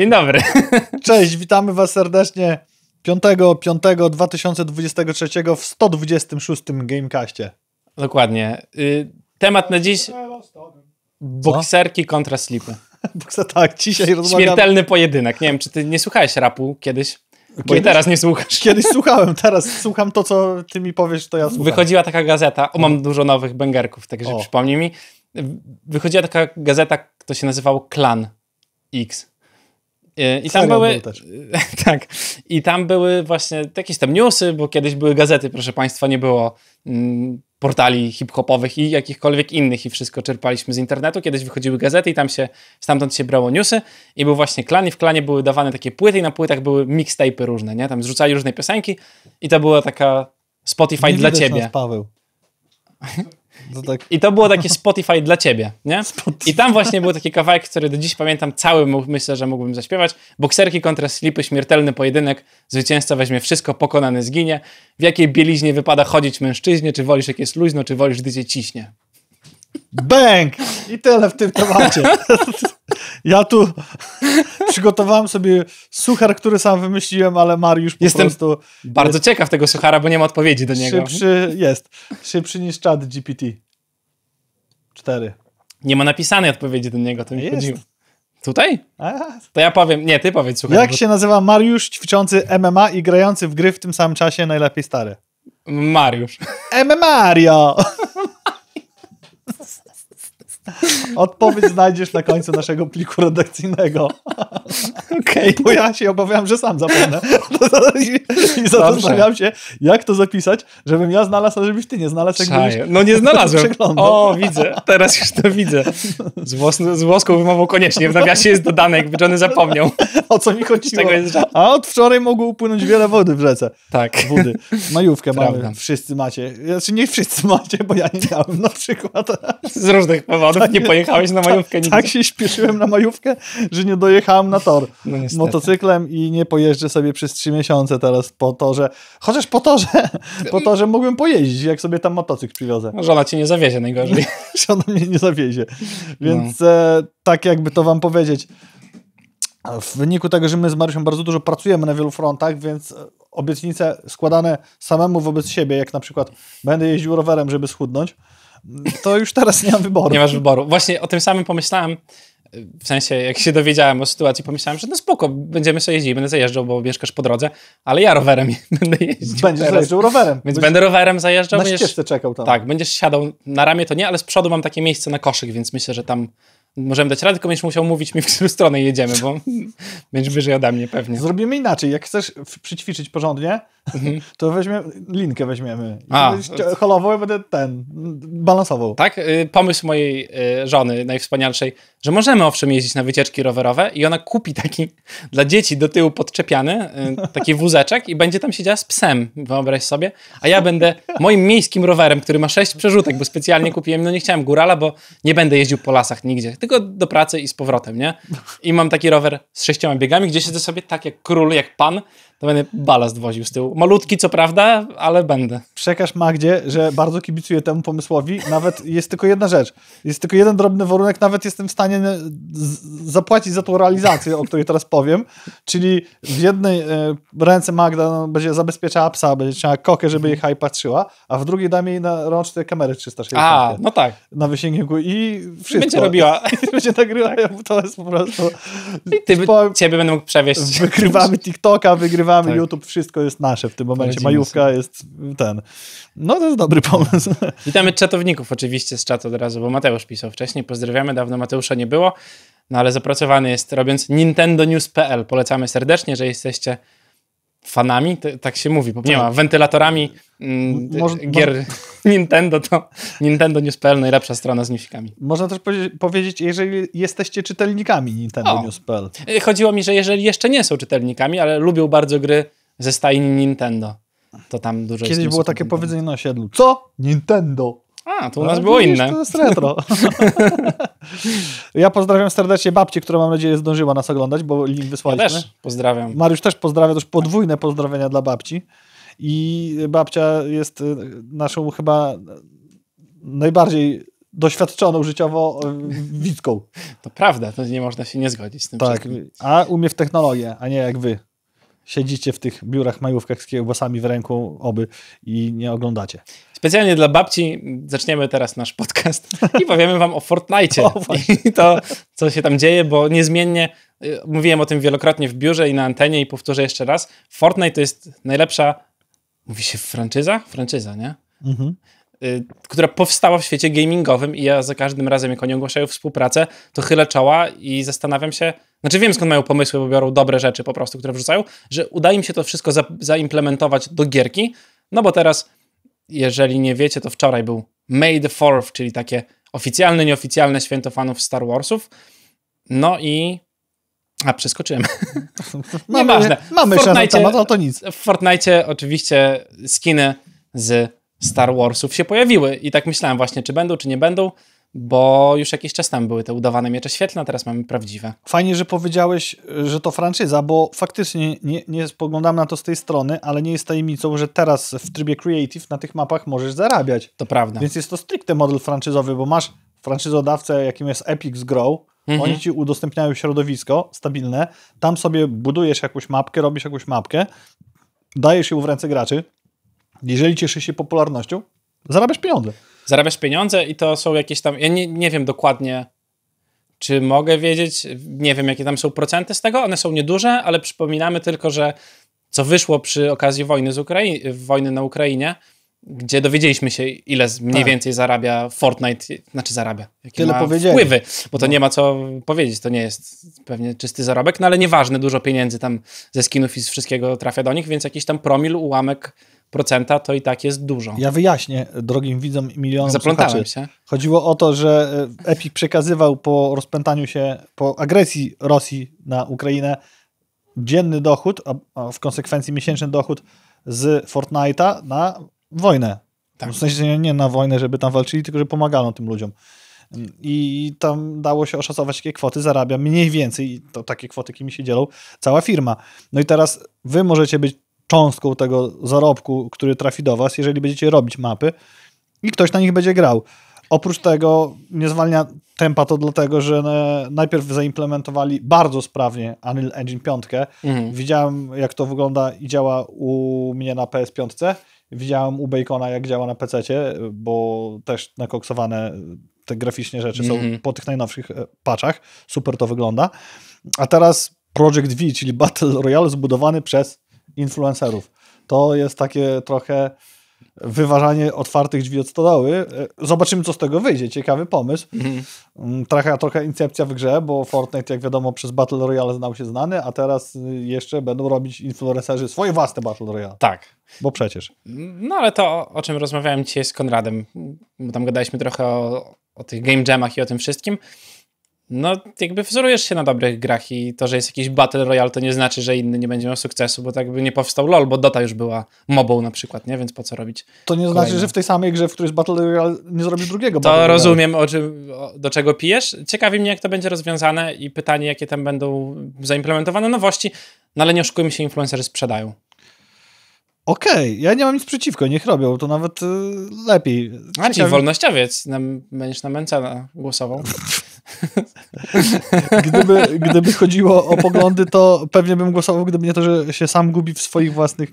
Dzień dobry. Cześć, witamy Was serdecznie 5. 2023 w 126 Gamecastie. Dokładnie. Y, temat na dziś... Bokserki kontra slipy. tak, dzisiaj rozmawiamy... Śmiertelny pojedynek. Nie wiem, czy ty nie słuchałeś rapu kiedyś? Bo kiedyś, i teraz nie słuchasz. Kiedyś słuchałem, teraz słucham to, co ty mi powiesz, to ja słucham. Wychodziła taka gazeta, o mam dużo nowych bęgerków, także przypomnij mi. Wychodziła taka gazeta, to się nazywało Klan X. E, I tam były. tak. I tam były właśnie jakieś tam newsy, bo kiedyś były gazety, proszę Państwa, nie było mm, portali hip-hopowych i jakichkolwiek innych, i wszystko czerpaliśmy z internetu. Kiedyś wychodziły gazety i tam się, stamtąd się brało newsy. I był właśnie klan, i w klanie były dawane takie płyty, i na płytach były mixtape'y różne, nie? Tam zrzucali różne piosenki, i to była taka Spotify nie dla ciebie. Nas, Paweł. To no tak. I to było takie Spotify dla ciebie, nie? Spotify. I tam właśnie był taki kawałek, który do dziś pamiętam cały, myślę, że mógłbym zaśpiewać. Bokserki kontra slipy, śmiertelny pojedynek, zwycięzca weźmie wszystko, pokonany zginie. W jakiej bieliźnie wypada chodzić mężczyźnie, czy wolisz jak jest luźno, czy wolisz gdy cię ciśnie? Bęk! I tyle w tym temacie. Ja tu przygotowałem sobie suchar, który sam wymyśliłem, ale Mariusz po Jestem prostu... bardzo jest... ciekaw tego suchara, bo nie ma odpowiedzi do niego. Szybszy jest. Szybszy niż czat GPT. Cztery. Nie ma napisanej odpowiedzi do niego, to mi chodziło. Tutaj? To ja powiem, nie, ty powiedz, słuchaj. Jak bo... się nazywa Mariusz ćwiczący MMA i grający w gry w tym samym czasie najlepiej stary? Mariusz. M Mario! Odpowiedź znajdziesz na końcu naszego pliku redakcyjnego. Okej. Okay. Bo ja się obawiam, że sam zapomnę. I, zastanawiam się, jak to zapisać, żebym ja znalazł, a żebyś ty nie znalazł. Jakbyś... No nie znalazłem. O, widzę. Teraz już to widzę. Z, włos, z włoską wymową koniecznie. W nawiasie jest dodane, jakby Johnny zapomniał. O co mi chodziło? A od wczoraj mogło upłynąć wiele wody w rzece. Tak. Wody. Majówkę Prawda. mamy. Wszyscy macie. Znaczy nie wszyscy macie, bo ja nie miałem na przykład. Z różnych powodów tak, nie pojechałeś na majówkę tak, nigdy. Tak się śpieszyłem na majówkę, że nie dojechałem na tor no, motocyklem i nie pojeżdżę sobie przez trzy miesiące teraz po torze. Chociaż po torze, po torze mógłbym pojeździć, jak sobie tam motocykl przywiozę. No, żona cię nie zawiezie najgorzej. żona mnie nie zawiezie. Więc no. e, tak jakby to wam powiedzieć. W wyniku tego, że my z Marysią bardzo dużo pracujemy na wielu frontach, więc e, obietnice składane samemu wobec siebie, jak na przykład będę jeździł rowerem, żeby schudnąć, to już teraz nie mam wyboru. Nie masz wyboru. Właśnie o tym samym pomyślałem, w sensie jak się dowiedziałem o sytuacji, pomyślałem, że no spoko, będziemy sobie jeździć, będę zajeżdżał, bo mieszkasz po drodze, ale ja rowerem będę jeździł. Będziesz teraz. zajeżdżał rowerem. Więc będę rowerem zajeżdżał. Na będziesz, czekał tam. Tak, będziesz siadał, na ramię to nie, ale z przodu mam takie miejsce na koszyk, więc myślę, że tam możemy dać radę, tylko będziesz musiał mówić mi, w którą stronę jedziemy, bo będziesz wyżej ode mnie pewnie. Zrobimy inaczej. Jak chcesz przyćwiczyć porządnie, mhm. to weźmiemy linkę weźmiemy. A. Holował będę ten, balansował. Tak? Y, pomysł mojej y, żony najwspanialszej, że możemy owszem jeździć na wycieczki rowerowe i ona kupi taki dla dzieci do tyłu podczepiany y, taki wózeczek i będzie tam siedziała z psem, wyobraź sobie, a ja będę moim miejskim rowerem, który ma sześć przerzutek, bo specjalnie kupiłem, no nie chciałem górala, bo nie będę jeździł po lasach nigdzie tylko do pracy i z powrotem, nie? I mam taki rower z sześcioma biegami, gdzie siedzę sobie tak jak król, jak pan, to będę balast woził z tyłu. Malutki, co prawda, ale będę. Przekaż Magdzie, że bardzo kibicuję temu pomysłowi. Nawet jest tylko jedna rzecz. Jest tylko jeden drobny warunek, nawet jestem w stanie e, zapłacić za tą realizację, o której teraz powiem. Czyli w jednej e, ręce Magda no, będzie zabezpieczała psa, będzie trzeba kokę, żeby jej i patrzyła, a w drugiej dam jej na rączkę kamery 360. A, no tak. Na wysięgu i wszystko. Będzie robiła. będzie nagrywała. Tak. To jest po prostu... I ty, po... ciebie będę mógł przewieźć. Wygrywamy TikToka, wygrywamy nagrywamy, tak. YouTube, wszystko jest nasze w tym momencie. Majówka jest ten. No to jest dobry pomysł. Witamy czatowników oczywiście z czatu od razu, bo Mateusz pisał wcześniej. Pozdrawiamy, dawno Mateusza nie było, no ale zapracowany jest robiąc nintendonews.pl. Polecamy serdecznie, że jesteście fanami, tak się mówi, nie tak. ma, wentylatorami mm, Może, gier Nintendo, to Nintendo News.pl najlepsza strona z newsikami. Można też powiedzieć, jeżeli jesteście czytelnikami Nintendo o. News.pl. Y, chodziło mi, że jeżeli jeszcze nie są czytelnikami, ale lubią bardzo gry ze stajni Nintendo, to tam dużo Kiedyś było takie Nintendo. powiedzenie na osiedlu, co? Nintendo! A, to u no, nas no, było inne. To jest retro. ja pozdrawiam serdecznie babci, która mam nadzieję zdążyła nas oglądać, bo link wysłaliśmy. Ja też pozdrawiam. Mariusz też pozdrawia, to już podwójne pozdrowienia dla babci. I babcia jest y, naszą chyba najbardziej doświadczoną życiowo y, widzką. To prawda, to nie można się nie zgodzić z tym. Tak, a umie w technologię, a nie jak wy siedzicie w tych biurach, majówkach z kiełbasami w ręku, oby, i nie oglądacie. Specjalnie dla babci zaczniemy teraz nasz podcast i powiemy wam o Fortnite i to, co się tam dzieje, bo niezmiennie, y, mówiłem o tym wielokrotnie w biurze i na antenie i powtórzę jeszcze raz, Fortnite to jest najlepsza, mówi się franczyza? Franczyza, nie? Mhm. Y, która powstała w świecie gamingowym i ja za każdym razem, jak oni ogłaszają współpracę, to chylę czoła i zastanawiam się, znaczy wiem skąd mają pomysły, bo biorą dobre rzeczy po prostu, które wrzucają, że uda im się to wszystko za, zaimplementować do gierki, no bo teraz, jeżeli nie wiecie, to wczoraj był May the 4th, czyli takie oficjalne, nieoficjalne święto fanów Star Warsów, no i... A, przeskoczyłem. Nieważne. Mamy, mamy Fortnite, temat, o to nic. W Fortnite oczywiście skiny z Star Warsów się pojawiły. I tak myślałem właśnie, czy będą, czy nie będą, bo już jakiś czas temu były te udawane miecze świetlne, a teraz mamy prawdziwe. Fajnie, że powiedziałeś, że to franczyza, bo faktycznie nie, nie spoglądam na to z tej strony, ale nie jest tajemnicą, że teraz w trybie creative na tych mapach możesz zarabiać. To prawda. Więc jest to stricte model franczyzowy, bo masz franczyzodawcę, jakim jest Epic z Grow, Mhm. Oni ci udostępniają środowisko stabilne, tam sobie budujesz jakąś mapkę, robisz jakąś mapkę, dajesz ją w ręce graczy, jeżeli cieszy się popularnością, zarabiasz pieniądze. Zarabiasz pieniądze i to są jakieś tam. Ja nie, nie wiem dokładnie, czy mogę wiedzieć. Nie wiem, jakie tam są procenty z tego. One są nieduże, ale przypominamy tylko, że co wyszło przy okazji wojny, z Ukrai- wojny na Ukrainie, gdzie dowiedzieliśmy się, ile mniej tak. więcej zarabia Fortnite, znaczy zarabia, jakie Tyle ma wpływy, bo to no. nie ma co powiedzieć, to nie jest pewnie czysty zarobek, no ale nieważne, dużo pieniędzy tam ze skinów i z wszystkiego trafia do nich, więc jakiś tam promil, ułamek procenta to i tak jest dużo. Ja wyjaśnię drogim widzom i milionom Zaplątałem słuchaczy. się. Chodziło o to, że e, Epic przekazywał po rozpętaniu się, po agresji Rosji na Ukrainę dzienny dochód, a w konsekwencji miesięczny dochód z Fortnite'a na wojnę. Tak. W sensie nie na wojnę, żeby tam walczyli, tylko że pomagano tym ludziom. I tam dało się oszacować, jakie kwoty zarabia mniej więcej, to takie kwoty, jakimi się dzielą, cała firma. No i teraz wy możecie być cząstką tego zarobku, który trafi do was, jeżeli będziecie robić mapy i ktoś na nich będzie grał. Oprócz tego nie zwalnia tempa to dlatego, że najpierw zaimplementowali bardzo sprawnie Unreal Engine 5. Mhm. Widziałem, jak to wygląda i działa u mnie na PS5. Widziałem u Bacona, jak działa na PC, bo też nakoksowane te graficznie rzeczy mhm. są po tych najnowszych e, patchach. Super to wygląda. A teraz Project V, czyli Battle Royale zbudowany przez influencerów. To jest takie trochę wyważanie otwartych drzwi od stodoły. E, zobaczymy, co z tego wyjdzie. Ciekawy pomysł. Mhm. Mm, trochę, trochę incepcja w grze, bo Fortnite, jak wiadomo, przez Battle Royale znał się znany, a teraz y, jeszcze będą robić influencerzy swoje własne Battle Royale. Tak. Bo przecież. No ale to, o czym rozmawiałem dzisiaj z Konradem, bo tam gadaliśmy trochę o, o tych game jamach i o tym wszystkim no jakby wzorujesz się na dobrych grach i to, że jest jakiś Battle Royale, to nie znaczy, że inny nie będzie miał sukcesu, bo tak by nie powstał LoL, bo Dota już była mobą na przykład, nie? Więc po co robić To nie kolejne. znaczy, że w tej samej grze, w której jest Battle Royale, nie zrobisz drugiego To Battle rozumiem, o czym, o, do czego pijesz. Ciekawi mnie, jak to będzie rozwiązane i pytanie, jakie tam będą zaimplementowane nowości, no ale nie oszukujmy się, influencerzy sprzedają. Okej, okay. ja nie mam nic przeciwko, niech robią, to nawet y, lepiej. Ciekawi... A ci wolnościowiec, nam, będziesz na męcena głosował. Gdyby, gdyby chodziło o poglądy, to pewnie bym głosował, gdyby nie to, że się sam gubi w swoich własnych.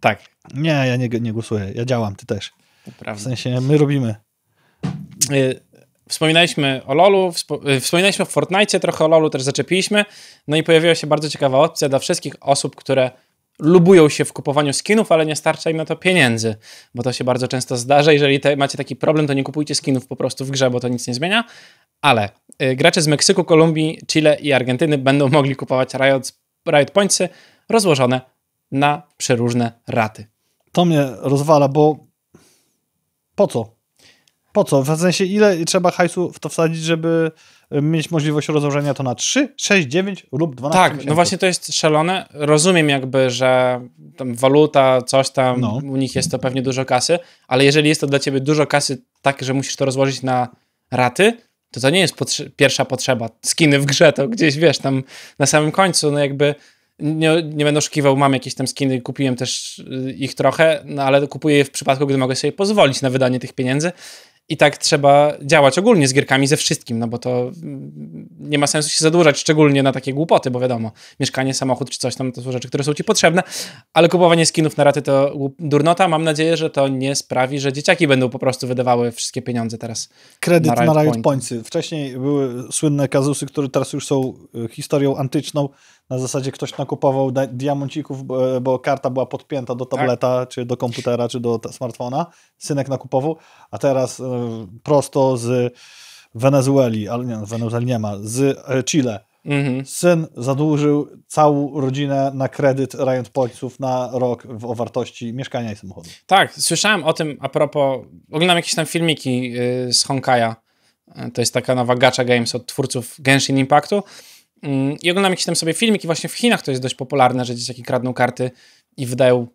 Tak. Nie, ja nie, nie głosuję. Ja działam, ty też. W sensie my robimy. Y, wspominaliśmy o LoLu, y, wspominaliśmy o Fortnite, trochę o LoLu też zaczepiliśmy. No i pojawiła się bardzo ciekawa opcja dla wszystkich osób, które lubują się w kupowaniu skinów, ale nie starcza im na to pieniędzy, bo to się bardzo często zdarza. Jeżeli te, macie taki problem, to nie kupujcie skinów po prostu w grze, bo to nic nie zmienia, ale y, gracze z Meksyku, Kolumbii, Chile i Argentyny będą mogli kupować Riot, Riot Pointsy rozłożone na przeróżne raty. To mnie rozwala, bo po co? Po co? W sensie ile trzeba hajsu w to wsadzić, żeby mieć możliwość rozłożenia to na 3, 6, 9 lub 12 Tak, miesięcy. no właśnie to jest szalone. Rozumiem jakby, że waluta, coś tam, no. u nich jest to pewnie dużo kasy, ale jeżeli jest to dla ciebie dużo kasy tak, że musisz to rozłożyć na raty, to to nie jest potrze pierwsza potrzeba. Skiny w grze to gdzieś, wiesz, tam na samym końcu, no jakby nie, nie będę oszukiwał, mam jakieś tam skiny, kupiłem też y, ich trochę, no ale kupuję je w przypadku, gdy mogę sobie pozwolić na wydanie tych pieniędzy i tak trzeba działać ogólnie z gierkami, ze wszystkim, no bo to mm, nie ma sensu się zadłużać, szczególnie na takie głupoty, bo wiadomo, mieszkanie, samochód czy coś tam to są rzeczy, które są ci potrzebne, ale kupowanie skinów na raty to durnota. Mam nadzieję, że to nie sprawi, że dzieciaki będą po prostu wydawały wszystkie pieniądze teraz. Kredyt na Riot, Riot Pointsy. Wcześniej były słynne kazusy, które teraz już są y, historią antyczną, na zasadzie ktoś nakupował diamoncików, e, bo karta była podpięta do tableta, tak. czy do komputera, czy do smartfona. Synek nakupował, a teraz e, prosto z Wenezueli, ale nie, Wenezueli nie ma, z e, Chile. Mhm. Syn zadłużył całą rodzinę na kredyt Riot Polców na rok w, o wartości mieszkania i samochodu. Tak, słyszałem o tym a propos. Oglądam jakieś tam filmiki y, z Honkaja. To jest taka nowa gacza games od twórców Genshin Impactu. Mm, I oglądam jakiś tam sobie filmik i właśnie w Chinach to jest dość popularne, że dzieciaki kradną karty i wydają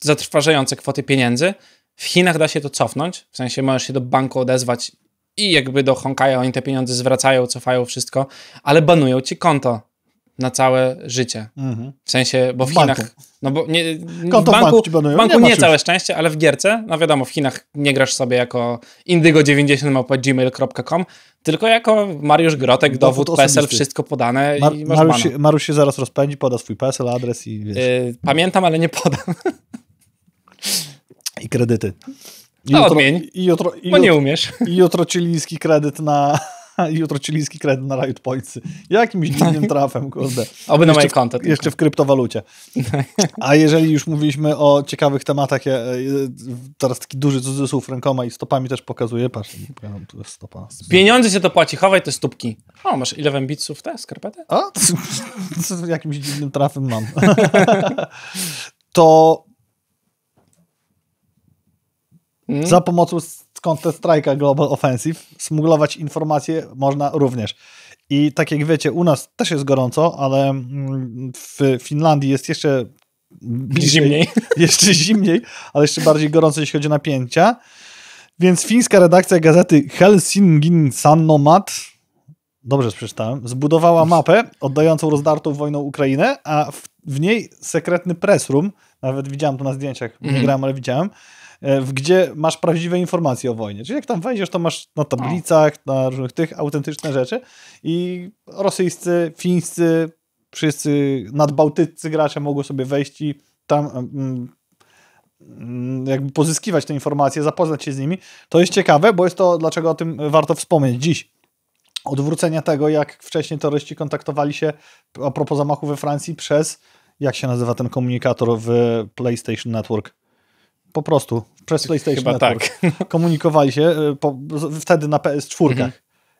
zatrważające kwoty pieniędzy. W Chinach da się to cofnąć, w sensie możesz się do banku odezwać i jakby do Honkaja oni te pieniądze zwracają, cofają wszystko, ale banują ci konto na całe życie. Mhm. W sensie, bo w, w Chinach. Banku. No bo nie, Konto w banku, w banku, banku nie, nie całe szczęście, ale w gierce, no wiadomo, w Chinach nie grasz sobie jako indygo90.gmail.com, tylko jako Mariusz Grotek, dowód, dowód PESEL, wszystko podane Mar i masz Mariusz, się, Mariusz się zaraz rozpędzi, poda swój PESEL, adres i wiesz. Yy, pamiętam, ale nie podam. I kredyty. I no jutro, odmień, i jutro, i jutro, bo nie umiesz. I jutro ciliński kredyt na... jutro chilijski kredyt na Riot Pointsy. Jakimś dziwnym trafem, kurde. Oby na moje konto. Jeszcze w kryptowalucie. A jeżeli już mówiliśmy o ciekawych tematach, ja, e, teraz taki duży cudzysłów rękoma i stopami też pokazuję. Patrz, tu jest stopa. Pieniądze się to płaci, chowaj te stópki. O, masz 11 bitsów te, skarpety? A? Jakimś dziwnym trafem mam. to hmm? za pomocą z Counter strajka Global Offensive smuglować informacje można również. I tak jak wiecie, u nas też jest gorąco, ale mm, w Finlandii jest jeszcze bliżej, zimniej. Jeszcze zimniej, ale jeszcze bardziej gorąco, jeśli chodzi o napięcia. Więc fińska redakcja gazety Helsingin Sanomat dobrze przeczytałem, zbudowała mapę oddającą rozdartą wojną Ukrainę, a w, w niej sekretny press room, nawet widziałem to na zdjęciach, nie mhm. grałem, ale widziałem, E, w gdzie masz prawdziwe informacje o wojnie. Czyli jak tam wejdziesz, to masz na tablicach, tak. na różnych tych autentyczne rzeczy i rosyjscy, fińscy, wszyscy nadbałtyccy gracze mogą sobie wejść i tam mm, mm, jakby pozyskiwać te informacje, zapoznać się z nimi. To jest ciekawe, bo jest to, dlaczego o tym warto wspomnieć dziś. Odwrócenia tego, jak wcześniej terroryści kontaktowali się a propos zamachu we Francji przez, jak się nazywa ten komunikator w PlayStation Network? po prostu przez PlayStation Chyba tak. Network. Tak. Komunikowali się y, po, wtedy na PS4 mhm.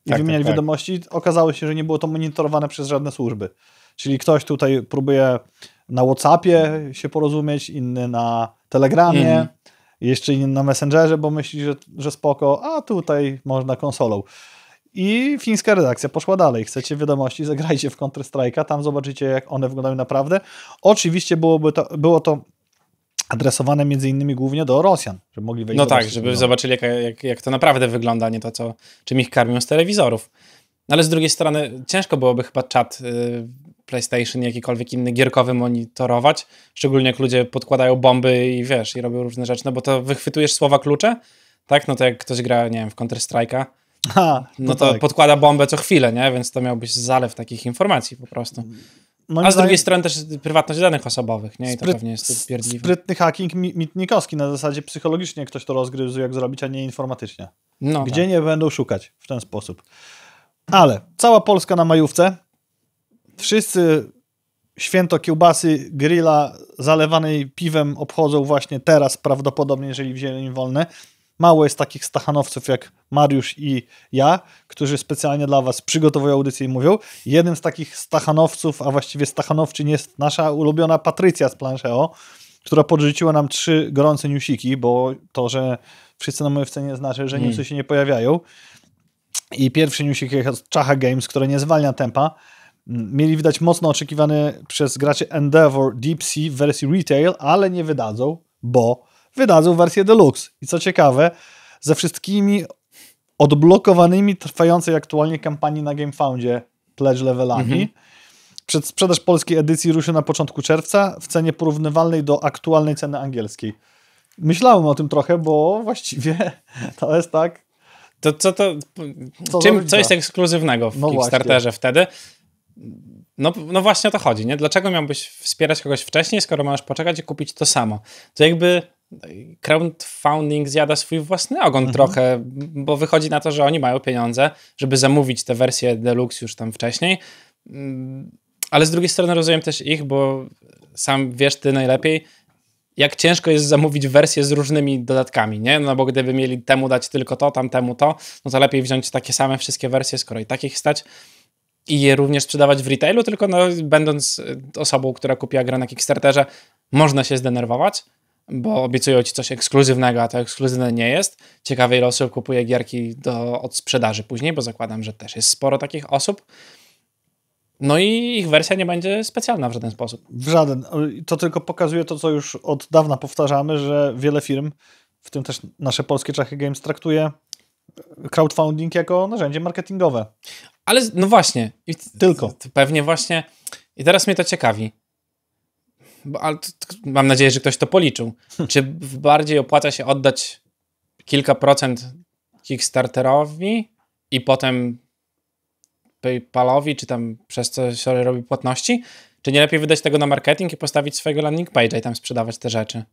i tak, wymieniali tak, tak, wiadomości. Okazało się, że nie było to monitorowane przez żadne służby. Czyli ktoś tutaj próbuje na WhatsAppie się porozumieć, inny na Telegramie, mhm. jeszcze inny na Messengerze, bo myśli, że, że spoko, a tutaj można konsolą. I fińska redakcja poszła dalej. Chcecie wiadomości, zagrajcie w Counter-Strike'a, tam zobaczycie, jak one wyglądają naprawdę. Oczywiście byłoby to, było to adresowane między innymi głównie do Rosjan, żeby mogli wejść No do tak, Rosji, żeby no. zobaczyli jak, jak, jak to naprawdę wygląda, nie to co, czym ich karmią z telewizorów. No ale z drugiej strony ciężko byłoby chyba czat y, PlayStation, jakikolwiek inny gierkowy monitorować, szczególnie jak ludzie podkładają bomby i wiesz, i robią różne rzeczy, no bo to wychwytujesz słowa klucze, tak? No to jak ktoś gra, nie wiem, w Counter-Strike'a, no, no to tak. podkłada bombę co chwilę, nie? Więc to miałbyś zalew takich informacji po prostu a z zdaniem, drugiej strony też prywatność danych osobowych, nie? I spryt, to pewnie jest pierdliwe. Sprytny hacking mitnikowski na zasadzie psychologicznie ktoś to rozgryzł, jak zrobić, a nie informatycznie. No Gdzie tak. nie będą szukać w ten sposób. Ale cała Polska na majówce, wszyscy święto kiełbasy, grilla zalewanej piwem obchodzą właśnie teraz prawdopodobnie, jeżeli wzięli wolne. Mało jest takich stachanowców jak Mariusz i ja, którzy specjalnie dla Was przygotowują audycję i mówią. Jednym z takich stachanowców, a właściwie stachanowczyń jest nasza ulubiona Patrycja z Plancheo, która podrzuciła nam trzy gorące newsiki, bo to, że wszyscy na mojej nie znaczy, że newsy hmm. się nie pojawiają. I pierwszy newsik jest od Czacha Games, które nie zwalnia tempa. Mieli widać mocno oczekiwany przez graczy Endeavor Deep Sea w wersji retail, ale nie wydadzą, bo wydadzą wersję deluxe. I co ciekawe, ze wszystkimi odblokowanymi trwającej aktualnie kampanii na GameFoundzie pledge levelami. Mhm. Przed sprzedaż polskiej edycji ruszy na początku czerwca w cenie porównywalnej do aktualnej ceny angielskiej. Myślałem o tym trochę, bo właściwie to jest tak. To co to. Co czym, co jest ekskluzywnego w no Kickstarterze właśnie. wtedy? No, no właśnie o to chodzi, nie? Dlaczego miałbyś wspierać kogoś wcześniej, skoro możesz poczekać i kupić to samo? To jakby crowdfunding zjada swój własny ogon mhm. trochę, bo wychodzi na to, że oni mają pieniądze, żeby zamówić te wersje deluxe już tam wcześniej. Mm, ale z drugiej strony rozumiem też ich, bo sam wiesz ty najlepiej, jak ciężko jest zamówić wersję z różnymi dodatkami, nie? No bo gdyby mieli temu dać tylko to, tamtemu to, no to lepiej wziąć takie same wszystkie wersje, skoro i takich stać i je również sprzedawać w retailu, tylko no, będąc osobą, która kupiła grę na Kickstarterze, można się zdenerwować, bo obiecują ci coś ekskluzywnego, a to ekskluzywne nie jest. Ciekawe, ile osób kupuje gierki do, od sprzedaży później, bo zakładam, że też jest sporo takich osób. No i ich wersja nie będzie specjalna w żaden sposób. W żaden. To tylko pokazuje to, co już od dawna powtarzamy, że wiele firm, w tym też nasze polskie Czechy Games, traktuje crowdfunding jako narzędzie marketingowe. Ale no właśnie. tylko. Pewnie właśnie. I teraz mnie to ciekawi ale mam nadzieję, że ktoś to policzył. Hmm. Czy bardziej opłaca się oddać kilka procent Kickstarterowi i potem PayPalowi, czy tam przez co się robi płatności? Czy nie lepiej wydać tego na marketing i postawić swojego landing page'a i tam sprzedawać te rzeczy?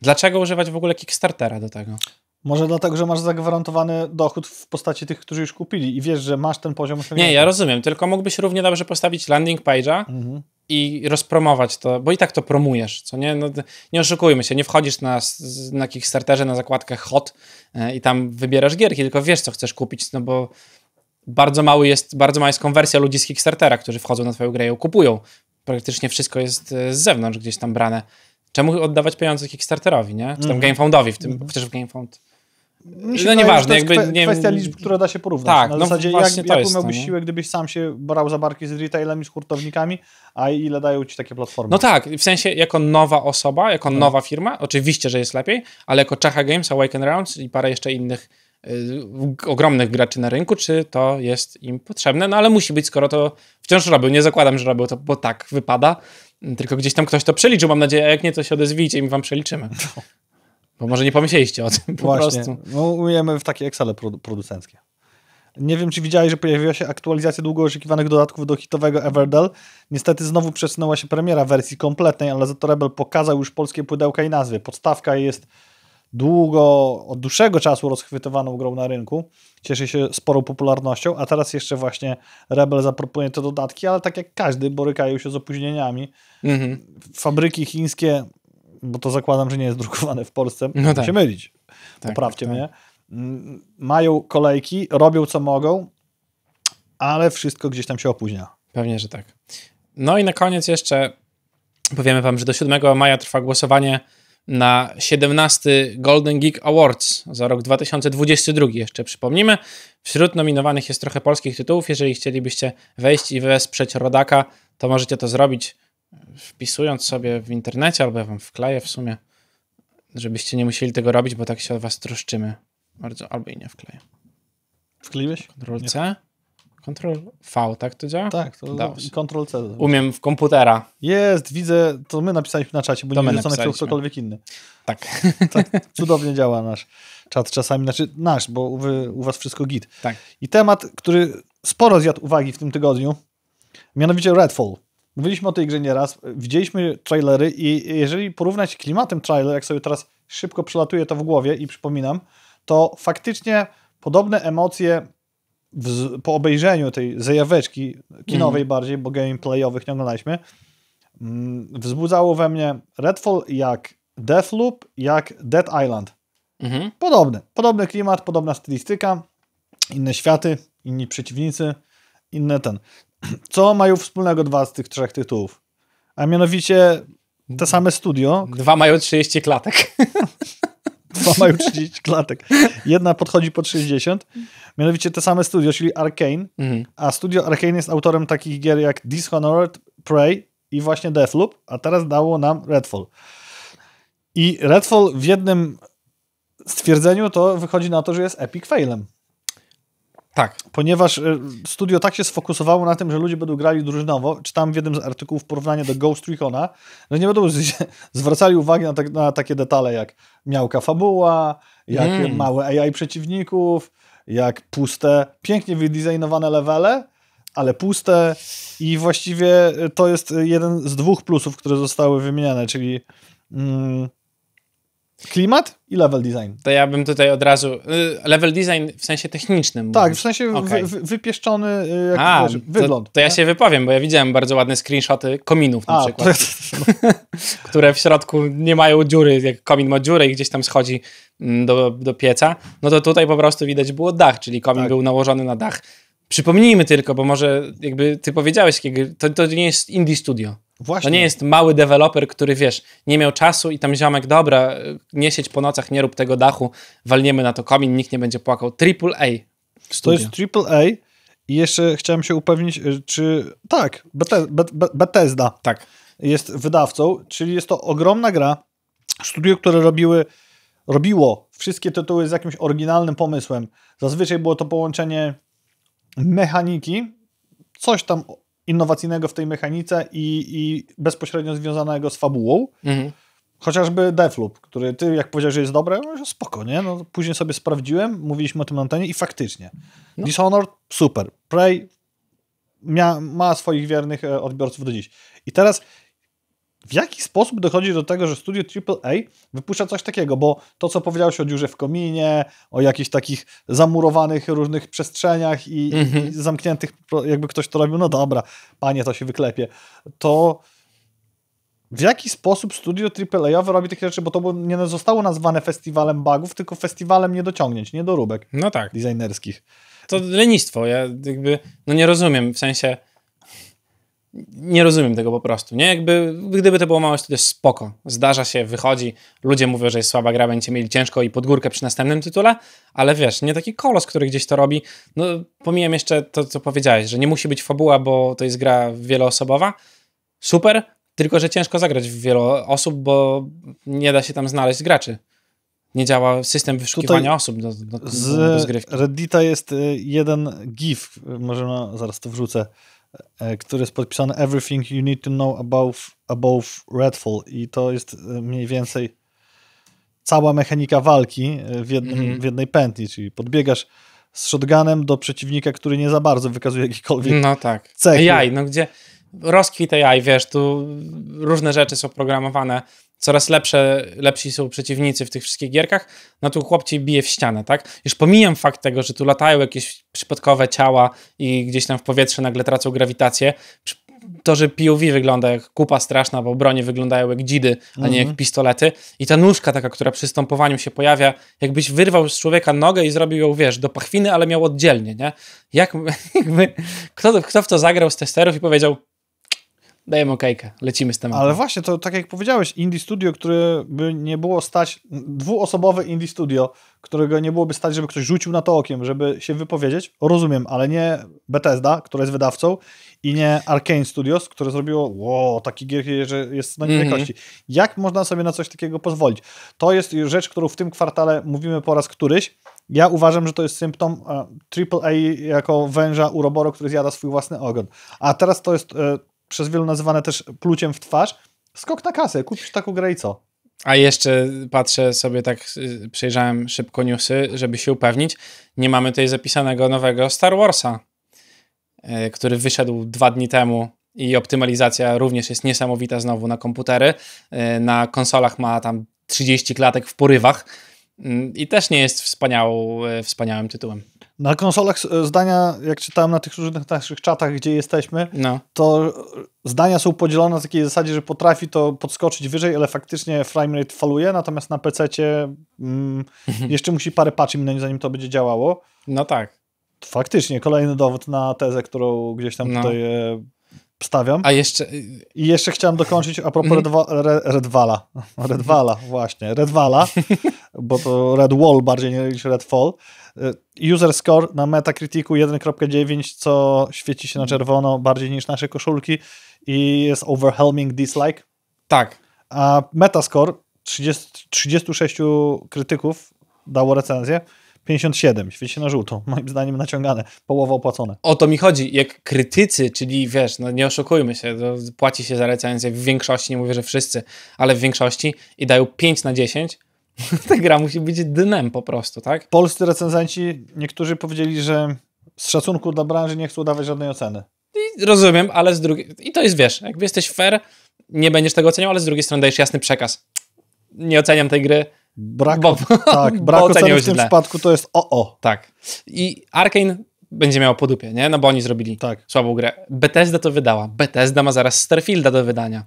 Dlaczego używać w ogóle Kickstartera do tego? Może dlatego, że masz zagwarantowany dochód w postaci tych, którzy już kupili i wiesz, że masz ten poziom. Nie, ja rozumiem, tylko mógłbyś równie dobrze postawić landing page'a mhm. i rozpromować to, bo i tak to promujesz, co nie? No, nie oszukujmy się, nie wchodzisz na, na Kickstarterze na zakładkę hot e, i tam wybierasz gierki, tylko wiesz, co chcesz kupić, no bo bardzo, mały jest, bardzo mała jest konwersja ludzi z Kickstartera, którzy wchodzą na twoją grę i ją kupują. Praktycznie wszystko jest e, z zewnątrz gdzieś tam brane. Czemu oddawać pieniądze Kickstarterowi, nie? Czy tam mhm. GameFoundowi, w tym, mm. chociaż w GameFound... Mi się no nieważne, jakby... nie... Kwestia liczb, która da się porównać. Tak, Na no zasadzie, no, jak, jest, miałbyś to, siłę, gdybyś sam się brał za barki z retailem i z hurtownikami, a ile dają ci takie platformy? No tak, w sensie jako nowa osoba, jako no. nowa firma, oczywiście, że jest lepiej, ale jako Czecha Games, Awaken Rounds i parę jeszcze innych y, ogromnych graczy na rynku, czy to jest im potrzebne, no ale musi być, skoro to wciąż robią. Nie zakładam, że robią to, bo tak wypada, tylko gdzieś tam ktoś to przeliczył, mam nadzieję, a jak nie, to się odezwijcie i my wam przeliczymy. No. Bo może nie pomyśleliście o tym po Właśnie. prostu. No, w takie Excel producenckie. Nie wiem, czy widziałeś, że pojawiła się aktualizacja długo oczekiwanych dodatków do hitowego Everdell. Niestety znowu przesunęła się premiera wersji kompletnej, ale za to Rebel pokazał już polskie pudełka i nazwy. Podstawka jest długo, od dłuższego czasu rozchwytywaną grą na rynku. Cieszy się sporą popularnością, a teraz jeszcze właśnie Rebel zaproponuje te dodatki, ale tak jak każdy, borykają się z opóźnieniami. Mhm. Fabryki chińskie, bo to zakładam, że nie jest drukowane w Polsce, no tak. się mylić, tak, poprawcie tak. mnie, mm, mają kolejki, robią co mogą, ale wszystko gdzieś tam się opóźnia. Pewnie, że tak. No i na koniec jeszcze powiemy wam, że do 7 maja trwa głosowanie na 17 Golden Geek Awards za rok 2022, jeszcze przypomnimy. Wśród nominowanych jest trochę polskich tytułów. Jeżeli chcielibyście wejść i wesprzeć rodaka, to możecie to zrobić wpisując sobie w internecie, albo ja wam wkleję w sumie, żebyście nie musieli tego robić, bo tak się o was troszczymy. Bardzo, albo i nie wkleję. Wkleiłeś? Ctrl C. Ctrl V, tak to działa? Tak, to Dało się. Ctrl C. Umiem w komputera. Jest, widzę, to my napisaliśmy na czacie, bo to nie wrzucony przez ktokolwiek inny. Tak. tak. Cudownie działa nasz czat czasami, znaczy nasz, bo wy, u was wszystko git. Tak. I temat, który sporo zjadł uwagi w tym tygodniu, mianowicie Redfall. Mówiliśmy o tej grze nieraz, widzieliśmy trailery i jeżeli porównać klimatem trailer, jak sobie teraz szybko przelatuje to w głowie i przypominam, to faktycznie podobne emocje w, po obejrzeniu tej zajaweczki kinowej mm. bardziej, bo gameplayowych nie oglądaliśmy, mm, wzbudzało we mnie Redfall jak Deathloop, jak Dead Island. Mhm. Podobny. Podobny klimat, podobna stylistyka, inne światy, inni przeciwnicy, inne ten. Co mają wspólnego dwa z tych trzech tytułów? A mianowicie te same studio. Dwa mają 30 klatek. dwa mają 30 klatek. Jedna podchodzi pod 60. Mianowicie te same studio, czyli Arkane. Mhm. A studio Arkane jest autorem takich gier jak Dishonored, Prey i właśnie Deathloop, a teraz dało nam Redfall. I Redfall w jednym stwierdzeniu to wychodzi na to, że jest epic failem. Tak, ponieważ e, studio tak się sfokusowało na tym, że ludzie będą grali drużynowo. Czytałem w jednym z artykułów porównanie do Ghost Recona, no że nie będą zwracali uwagi na, tak, na, takie detale jak miałka fabuła, jak mm. małe AI przeciwników, jak puste, pięknie wydesignowane levele, ale puste i właściwie e, to jest jeden z dwóch plusów, które zostały wymieniane, czyli mm, Klimat i level design. To ja bym tutaj od razu. Y, level design w sensie technicznym. Tak, w sensie okay. wy, wypieszczony y, jak A, wiesz, wygląd. To, to ja się wypowiem, bo ja widziałem bardzo ładne screenshoty kominów na A, przykład. To... które w środku nie mają dziury. Jak komin ma dziurę i gdzieś tam schodzi mm, do, do pieca, no to tutaj po prostu widać było dach, czyli komin tak. był nałożony na dach. Przypomnijmy tylko, bo może jakby ty powiedziałeś, to, to nie jest indie studio. Właśnie. To nie jest mały deweloper, który wiesz, nie miał czasu i tam ziomek, dobra, nie po nocach, nie rób tego dachu, walniemy na to komin, nikt nie będzie płakał. Triple A. To jest Triple A i jeszcze chciałem się upewnić, y, czy. Tak, Bethesda. Tak. Jest wydawcą, czyli jest to ogromna gra. Studio, które robiły, robiło wszystkie tytuły z jakimś oryginalnym pomysłem. Zazwyczaj było to połączenie mechaniki, coś tam innowacyjnego w tej mechanice i, i bezpośrednio związanego z fabułą. Mhm. Chociażby Deflub, który ty, jak powiedziałeś, że jest dobre, no spoko, nie? No, później sobie sprawdziłem, mówiliśmy o tym antenie i faktycznie. No. Dishonored, super. Prey mia, ma swoich wiernych e, odbiorców do dziś. I teraz w jaki sposób dochodzi do tego, że studio AAA wypuszcza coś takiego, bo to, co powiedziałeś o dziurze w kominie, o jakichś takich zamurowanych różnych przestrzeniach i, mm -hmm. i zamkniętych, jakby ktoś to robił, no dobra, panie, to się wyklepie, to w jaki sposób studio AAA-owe robi takie rzeczy, bo to nie zostało nazwane festiwalem bugów, tylko festiwalem niedociągnięć, niedoróbek no tak. designerskich. To lenistwo, ja jakby, no nie rozumiem, w sensie nie rozumiem tego po prostu, nie? Jakby, gdyby to było to też spoko. Zdarza się, wychodzi, ludzie mówią, że jest słaba gra, będziecie mieli ciężko i pod górkę przy następnym tytule, ale wiesz, nie taki kolos, który gdzieś to robi. No, pomijam jeszcze to, co powiedziałeś, że nie musi być fabuła, bo to jest gra wieloosobowa. Super, tylko że ciężko zagrać w wielu osób, bo nie da się tam znaleźć graczy. Nie działa system wyszukiwania Tutaj osób do, do, do, z Reddita jest y, jeden GIF, może no, zaraz to wrzucę E, który jest podpisany Everything You Need to Know Above, above Redfall i to jest e, mniej więcej cała mechanika walki e, w, jednym, mm -hmm. w jednej pętli, czyli podbiegasz z shotgunem do przeciwnika, który nie za bardzo wykazuje jakikolwiek no tak. cechy. Jaj, no gdzie rozkwit AI, wiesz, tu różne rzeczy są programowane, coraz lepsze, lepsi są przeciwnicy w tych wszystkich gierkach, no tu chłopci bije w ścianę, tak? Już pomijam fakt tego, że tu latają jakieś przypadkowe ciała i gdzieś tam w powietrze nagle tracą grawitację. To, że POV wygląda jak kupa straszna, bo bronie wyglądają jak dzidy, a nie mhm. jak pistolety. I ta nóżka taka, która przy stąpowaniu się pojawia, jakbyś wyrwał z człowieka nogę i zrobił ją, wiesz, do pachwiny, ale miał oddzielnie, nie? Jak, jakby, kto, kto w to zagrał z testerów i powiedział, dajemy okejkę, lecimy z tematem. Ale właśnie, to tak jak powiedziałeś, indie studio, które by nie było stać, dwuosobowe indie studio, którego nie byłoby stać, żeby ktoś rzucił na to okiem, żeby się wypowiedzieć, rozumiem, ale nie Bethesda, która jest wydawcą i nie Arkane Studios, które zrobiło wow, taki gier, że jest na niewielkości. Mhm. Mm -hmm. Jak można sobie na coś takiego pozwolić? To jest rzecz, którą w tym kwartale mówimy po raz któryś. Ja uważam, że to jest symptom AAA e, jako węża uroboru, który zjada swój własny ogon. A teraz to jest e, przez wielu nazywane też pluciem w twarz, skok na kasę, kupisz taką grę i co? A jeszcze patrzę sobie tak, y, przejrzałem szybko newsy, żeby się upewnić. Nie mamy tutaj zapisanego nowego Star Warsa, e, który wyszedł dwa dni temu i optymalizacja również jest niesamowita znowu na komputery. E, na konsolach ma tam 30 klatek w porywach mm, i też nie jest e, wspaniałym tytułem. Na konsolach e, zdania, jak czytałem na tych różnych naszych czatach, gdzie jesteśmy, no. to zdania są podzielone na takiej zasadzie, że potrafi to podskoczyć wyżej, ale faktycznie frame rate faluje, natomiast na PC-cie mm, mhm. jeszcze musi parę patchy minąć, zanim to będzie działało. No tak. Faktycznie, kolejny dowód na tezę, którą gdzieś tam no. tutaj e, Stawiam. A jeszcze... Y, I jeszcze chciałem dokończyć a propos mhm. Redwala. Redwala, właśnie. Redwala, bo to Redwall bardziej niż Redfall. Y, user score na Metacriticu 1.9, co świeci się na mhm. czerwono bardziej niż nasze koszulki i jest overwhelming dislike. Tak. A Metascore 30, 36 krytyków dało recenzję. 57, świeci na żółto. Moim zdaniem naciągane, połowa opłacone. O to mi chodzi, jak krytycy, czyli wiesz, no nie oszukujmy się, płaci się za recenzję w większości, nie mówię, że wszyscy, ale w większości i dają 5 na 10, ta gra musi być dnem po prostu, tak? Polscy recenzenci, niektórzy powiedzieli, że z szacunku dla branży nie chcą dawać żadnej oceny. I rozumiem, ale z drugiej... I to jest, wiesz, jakby jesteś fair, nie będziesz tego oceniał, ale z drugiej strony dajesz jasny przekaz. Nie oceniam tej gry, Brak, bo, tak, brak bo oceny w tym źle. przypadku to jest o-o. Tak. I Arkane będzie miało po dupie, nie? No bo oni zrobili tak. słabą grę. Bethesda to wydała. Bethesda ma zaraz Starfielda do wydania.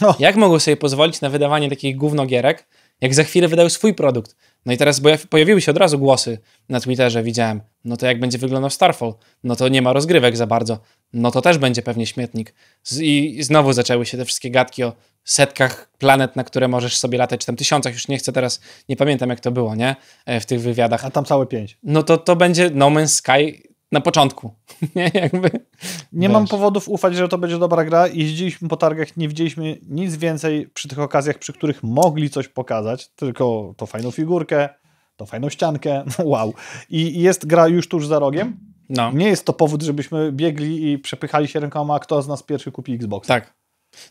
No. Jak mogą sobie pozwolić na wydawanie takich gównogierek, jak za chwilę wydają swój produkt. No i teraz pojawiły się od razu głosy na Twitterze, widziałem, no to jak będzie wyglądał Starfall? No to nie ma rozgrywek za bardzo. No to też będzie pewnie śmietnik. I znowu zaczęły się te wszystkie gadki o setkach planet, na które możesz sobie latać, tam tysiącach, już nie chcę teraz, nie pamiętam jak to było, nie? E, w tych wywiadach. A tam całe pięć. No to to będzie No Man's Sky na początku. nie, jakby, nie mam powodów ufać, że to będzie dobra gra. Jeździliśmy po targach, nie widzieliśmy nic więcej przy tych okazjach, przy których mogli coś pokazać, tylko to fajną figurkę, to fajną ściankę, no, wow. I jest gra już tuż za rogiem. No. Nie jest to powód, żebyśmy biegli i przepychali się rękoma, kto z nas pierwszy kupi Xbox. Tak.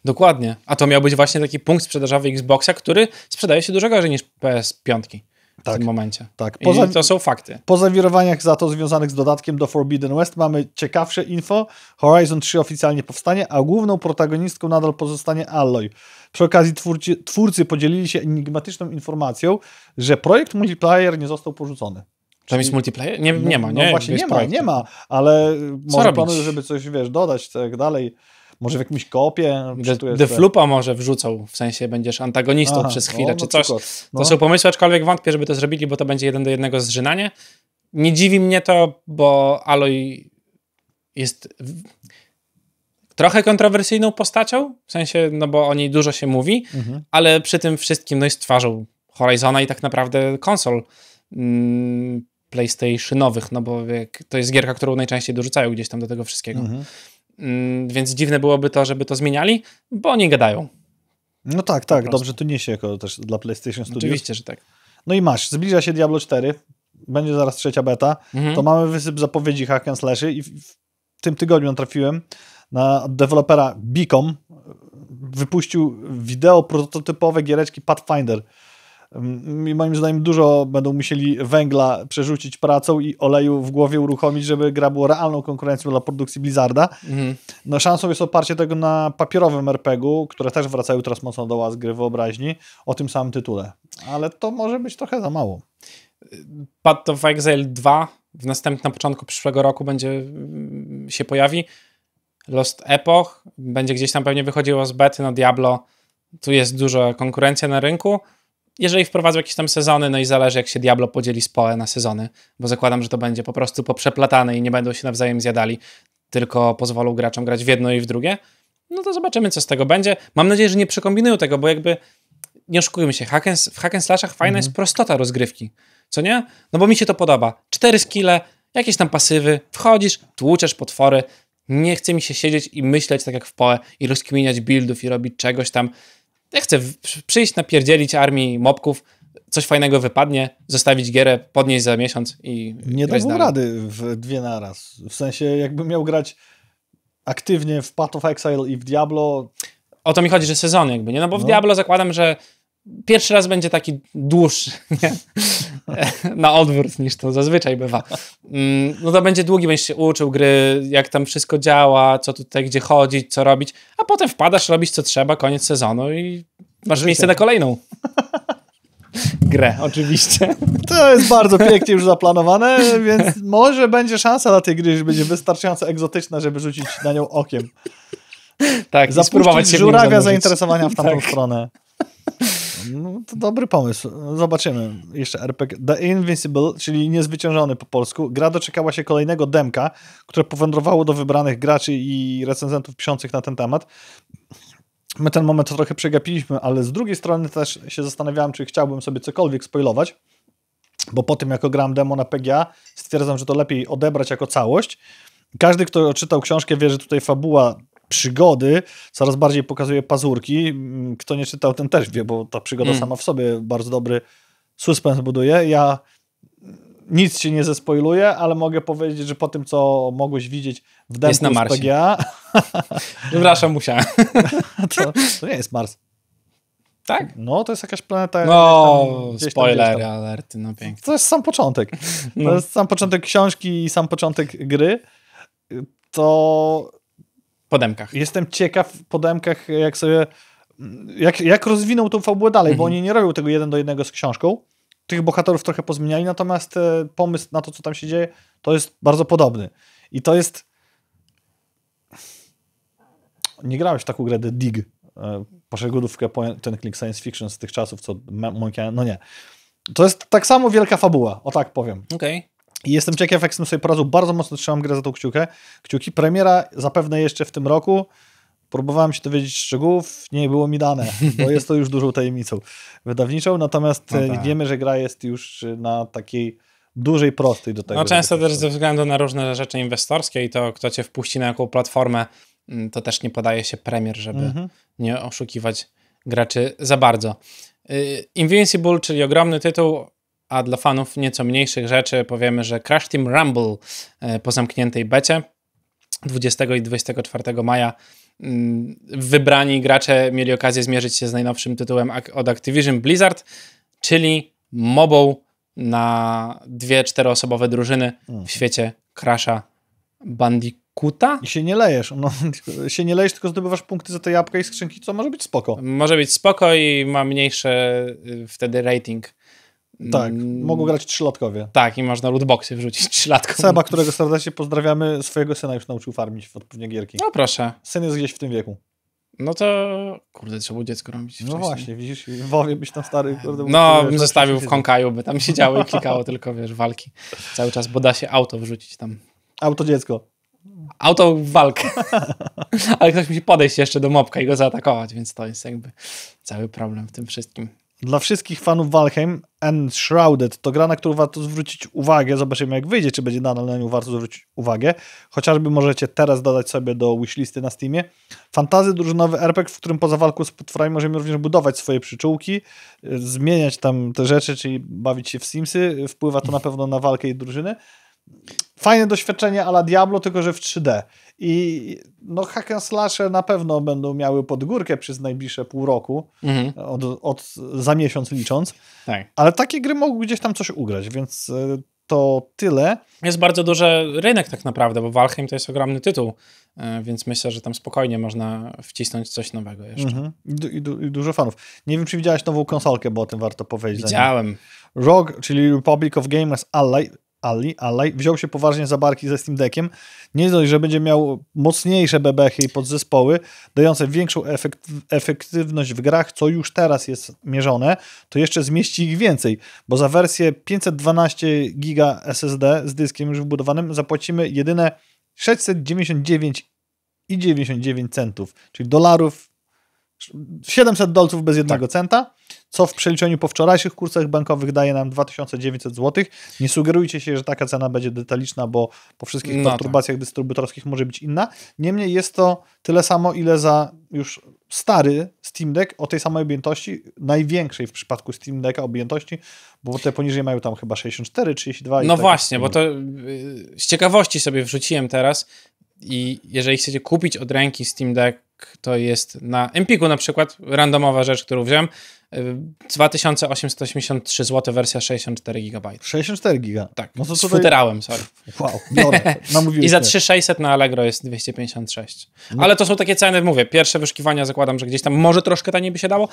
Dokładnie. A to miał być właśnie taki punkt sprzedażowy Xboxa, który sprzedaje się dużo gorzej niż PS5 tak, w tym momencie. Tak. Poza, I to są fakty. Po zawirowaniach za to związanych z dodatkiem do Forbidden West mamy ciekawsze info. Horizon 3 oficjalnie powstanie, a główną protagonistką nadal pozostanie Alloy. Przy okazji twórcy, twórcy podzielili się enigmatyczną informacją, że projekt multiplayer nie został porzucony. Tam jest multiplayer? Nie, nie ma, no, nie? No właśnie nie ma, projektu. nie ma, ale Co może robić? planuję, żeby coś, wiesz, dodać, tak dalej. Może w jakimś kopie? De, Flupa może wrzucał, w sensie będziesz antagonistą Aha, przez no, chwilę, no czy coś. No. To są pomysły, aczkolwiek wątpię, żeby to zrobili, bo to będzie jeden do jednego zrzynanie. Nie dziwi mnie to, bo Aloy jest trochę kontrowersyjną postacią, w sensie, no bo o niej dużo się mówi, mhm. ale przy tym wszystkim no jest twarzą Horizona i tak naprawdę konsol mm, PlayStationowych, no bo jak, to jest gierka, którą najczęściej dorzucają gdzieś tam do tego wszystkiego. Mhm. Mm, więc dziwne byłoby to, żeby to zmieniali, bo nie gadają. No tak, tak, dobrze to niesie jako też dla PlayStation Studios. Oczywiście, że tak. No i masz, zbliża się Diablo 4, będzie zaraz trzecia beta, mhm. to mamy wysyp zapowiedzi hack and slashy i w tym tygodniu trafiłem na dewelopera Bicom, wypuścił wideo prototypowe giereczki Pathfinder moim zdaniem dużo będą musieli węgla przerzucić pracą i oleju w głowie uruchomić, żeby gra była realną konkurencją dla produkcji Blizzarda. Mhm. No szansą jest oparcie tego na papierowym RPG-u, które też wracają teraz mocno do łaz gry wyobraźni, o tym samym tytule. Ale to może być trochę za mało. Path of Exile 2 w następnym, na początku przyszłego roku będzie mm, się pojawi. Lost Epoch będzie gdzieś tam pewnie wychodziło z bety, no Diablo. Tu jest duża konkurencja na rynku jeżeli wprowadzą jakieś tam sezony, no i zależy jak się Diablo podzieli z PoE na sezony, bo zakładam, że to będzie po prostu poprzeplatane i nie będą się nawzajem zjadali, tylko pozwolą graczom grać w jedno i w drugie, no to zobaczymy co z tego będzie. Mam nadzieję, że nie przekombinują tego, bo jakby nie oszukujmy się, hack and, w hack and slashach fajna mhm. jest prostota rozgrywki, co nie? No bo mi się to podoba. Cztery skille, jakieś tam pasywy, wchodzisz, tłuczesz potwory, nie chce mi się siedzieć i myśleć tak jak w PoE i rozkminiać buildów i robić czegoś tam. Ja chcę przyjść, napierdzielić armii mobków, coś fajnego wypadnie, zostawić gierę, podnieść za miesiąc i Nie dałbym rady w dwie naraz. W sensie jakbym miał grać aktywnie w Path of Exile i w Diablo... O to mi chodzi, że sezony jakby, nie? No bo no. w Diablo zakładam, że Pierwszy raz będzie taki dłuższy, nie? na odwrót niż to zazwyczaj bywa. Mm, no to będzie długi, będziesz się uczył gry, jak tam wszystko działa, co tutaj, gdzie chodzić, co robić, a potem wpadasz, robić co trzeba, koniec sezonu i masz Życie. miejsce na kolejną grę, oczywiście. To jest bardzo pięknie już zaplanowane, więc może będzie szansa dla tej gry, że będzie wystarczająco egzotyczna, żeby rzucić na nią okiem. Tak, Zapuścić i spróbować się żurawia zainteresowania w tamtą tak. stronę. No, to dobry pomysł. Zobaczymy. Jeszcze RPG. The Invincible, czyli niezwyciężony po polsku. Gra doczekała się kolejnego demka, które powędrowało do wybranych graczy i recenzentów piszących na ten temat. My ten moment trochę przegapiliśmy, ale z drugiej strony też się zastanawiałem, czy chciałbym sobie cokolwiek spoilować, bo po tym, jak gram demo na PGA, stwierdzam, że to lepiej odebrać jako całość. Każdy, kto czytał książkę, wie, że tutaj fabuła przygody, coraz bardziej pokazuje pazurki. Mm, kto nie czytał, ten też wie, bo ta przygoda mm. sama w sobie bardzo dobry suspens buduje. Ja mm, nic się nie zespoiluję, ale mogę powiedzieć, że po tym, co mogłeś widzieć w demo na Marsie. PGA... Przepraszam, musiałem. to, to nie jest Mars. Tak? No, to jest jakaś planeta. No, tam, spoiler tam, tam. alerty, no pięknie. To jest sam początek. To no. jest sam początek książki i sam początek gry. To Podemkach. Jestem ciekaw w podemkach, jak sobie. Jak, jak rozwinął tą fabułę dalej, mhm. bo oni nie robią tego jeden do jednego z książką. Tych bohaterów trochę pozmieniali, natomiast e, pomysł na to, co tam się dzieje, to jest bardzo podobny. I to jest. Nie grałeś w taką grę The Dig, e, poszedłówkę ten klik science fiction z tych czasów, co Monkey No nie. To jest tak samo wielka fabuła, o tak powiem. Okej. Okay. Jestem ciekaw, jak z tym sobie poradził. Bardzo mocno trzymam grę za tą kciukę. kciuki. Premiera zapewne jeszcze w tym roku. Próbowałem się dowiedzieć szczegółów, nie było mi dane, bo jest to już dużą tajemnicą wydawniczą, natomiast no e, tak. wiemy, że gra jest już na takiej dużej, prostej do tego. No często też ze względu na różne rzeczy inwestorskie i to, kto cię wpuści na jaką platformę, mm, to też nie podaje się premier, żeby mhm. nie oszukiwać graczy za bardzo. Y, Invincible, czyli ogromny tytuł, a dla fanów nieco mniejszych rzeczy powiemy, że Crash Team Rumble e, po zamkniętej becie 20 i 24 maja mm, wybrani gracze mieli okazję zmierzyć się z najnowszym tytułem od Activision Blizzard, czyli mobą na dwie czteroosobowe drużyny w mhm. świecie Crasha Bandicoota. I się nie lejesz, no, się nie lejesz, tylko zdobywasz punkty za te jabłka i skrzynki, co może być spoko. Może być spoko i ma mniejszy wtedy rating tak, mogą grać trzylatkowie. Tak, i można lootboxy wrzucić trzylatkom. Seba, którego serdecznie pozdrawiamy, swojego syna już nauczył farmić w odpowiednie gierki. No proszę. Syn jest gdzieś w tym wieku. No to, kurde, trzeba było dziecko robić no wcześniej. No właśnie, widzisz, wowie byś tam stary. Kurde, no, zostawił w konkaju, by tam siedziało i klikało tylko, wiesz, walki. Cały czas, bo da się auto wrzucić tam. Auto dziecko. Auto walkę. Ale ktoś musi podejść jeszcze do mopka i go zaatakować, więc to jest jakby cały problem w tym wszystkim. Dla wszystkich fanów Valheim, Enshrouded to gra, na którą warto zwrócić uwagę. Zobaczymy, jak wyjdzie, czy będzie nadal na nią warto zwrócić uwagę. Chociażby możecie teraz dodać sobie do wishlisty na Steamie. Fantazy drużynowy RPG, w którym poza walką z potworami możemy również budować swoje przyczółki, y, zmieniać tam te rzeczy, czyli bawić się w Simsy. Wpływa to na pewno na walkę i drużyny fajne doświadczenie la Diablo, tylko że w 3D. I no hack and na pewno będą miały podgórkę przez najbliższe pół roku, mhm. od, od, za miesiąc licząc. Tak. Ale takie gry mogą gdzieś tam coś ugrać, więc e, to tyle. Jest bardzo duży rynek tak naprawdę, bo Valheim to jest ogromny tytuł, e, więc myślę, że tam spokojnie można wcisnąć coś nowego jeszcze. Mhm. I, du i, du i, dużo fanów. Nie wiem, czy widziałeś nową konsolkę, bo o tym warto powiedzieć. Widziałem. ROG, czyli Republic of Gamers Ally, Ali, Ali wziął się poważnie za barki ze Steam Deckiem. Nie dość, że będzie miał mocniejsze bebechy i podzespoły, dające większą efekt, efektywność w grach, co już teraz jest mierzone, to jeszcze zmieści ich więcej, bo za wersję 512 GB SSD z dyskiem już wbudowanym zapłacimy jedyne 699 i 99 centów, czyli dolarów 700 dolców bez jednego tak. centa, co w przeliczeniu po wczorajszych kursach bankowych daje nam 2900 zł. Nie sugerujcie się, że taka cena będzie detaliczna, bo po wszystkich no perturbacjach tak. dystrybutorskich może być inna. Niemniej jest to tyle samo, ile za już stary Steam Deck o tej samej objętości, największej w przypadku Steam Decka objętości, bo te poniżej mają tam chyba 64, 32. No tak właśnie, bo to y, z ciekawości sobie wrzuciłem teraz. I jeżeli chcecie kupić od ręki Steam Deck, to jest na Empiku na przykład, randomowa rzecz, którą wziąłem, 2883 y, zł, wersja 64 GB. 64 GB? Tak, no to z futerałem, sorry. Wow, biorę, I za 3600 na Allegro jest 256. No. Ale to są takie ceny, mówię, pierwsze wyszukiwania zakładam, że gdzieś tam może troszkę taniej by się dało.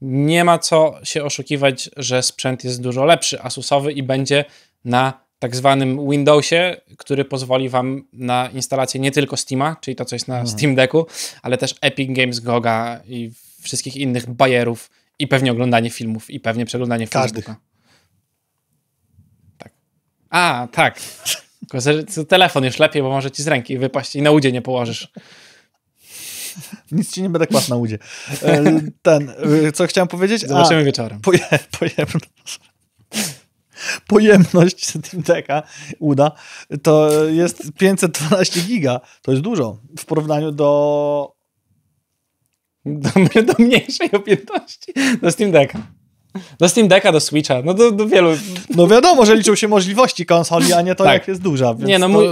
Nie ma co się oszukiwać, że sprzęt jest dużo lepszy, Asusowy i będzie na tak zwanym Windowsie, który pozwoli Wam na instalację nie tylko Steama, czyli to, co jest na mhm. Steam Decku, ale też Epic Games Goga i wszystkich innych bajerów i pewnie oglądanie filmów i pewnie przeglądanie Każdy. Facebooka. Tak. A, tak. Telefon już lepiej, bo może ci z ręki wypaść i na udzie nie położysz. Nic ci nie będę kładł na udzie. E, ten, e, co chciałem powiedzieć? Zobaczymy A, wieczorem. Poje, poje, pojemność Steam Decka uda, to jest 512 giga. To jest dużo w porównaniu do do, do mniejszej objętości. Do Steam Decka. Do Steam Decka, do Switcha, no do, do wielu. No wiadomo, że liczą się możliwości konsoli, a nie to, tak. jak jest duża. nie, no, to... mój...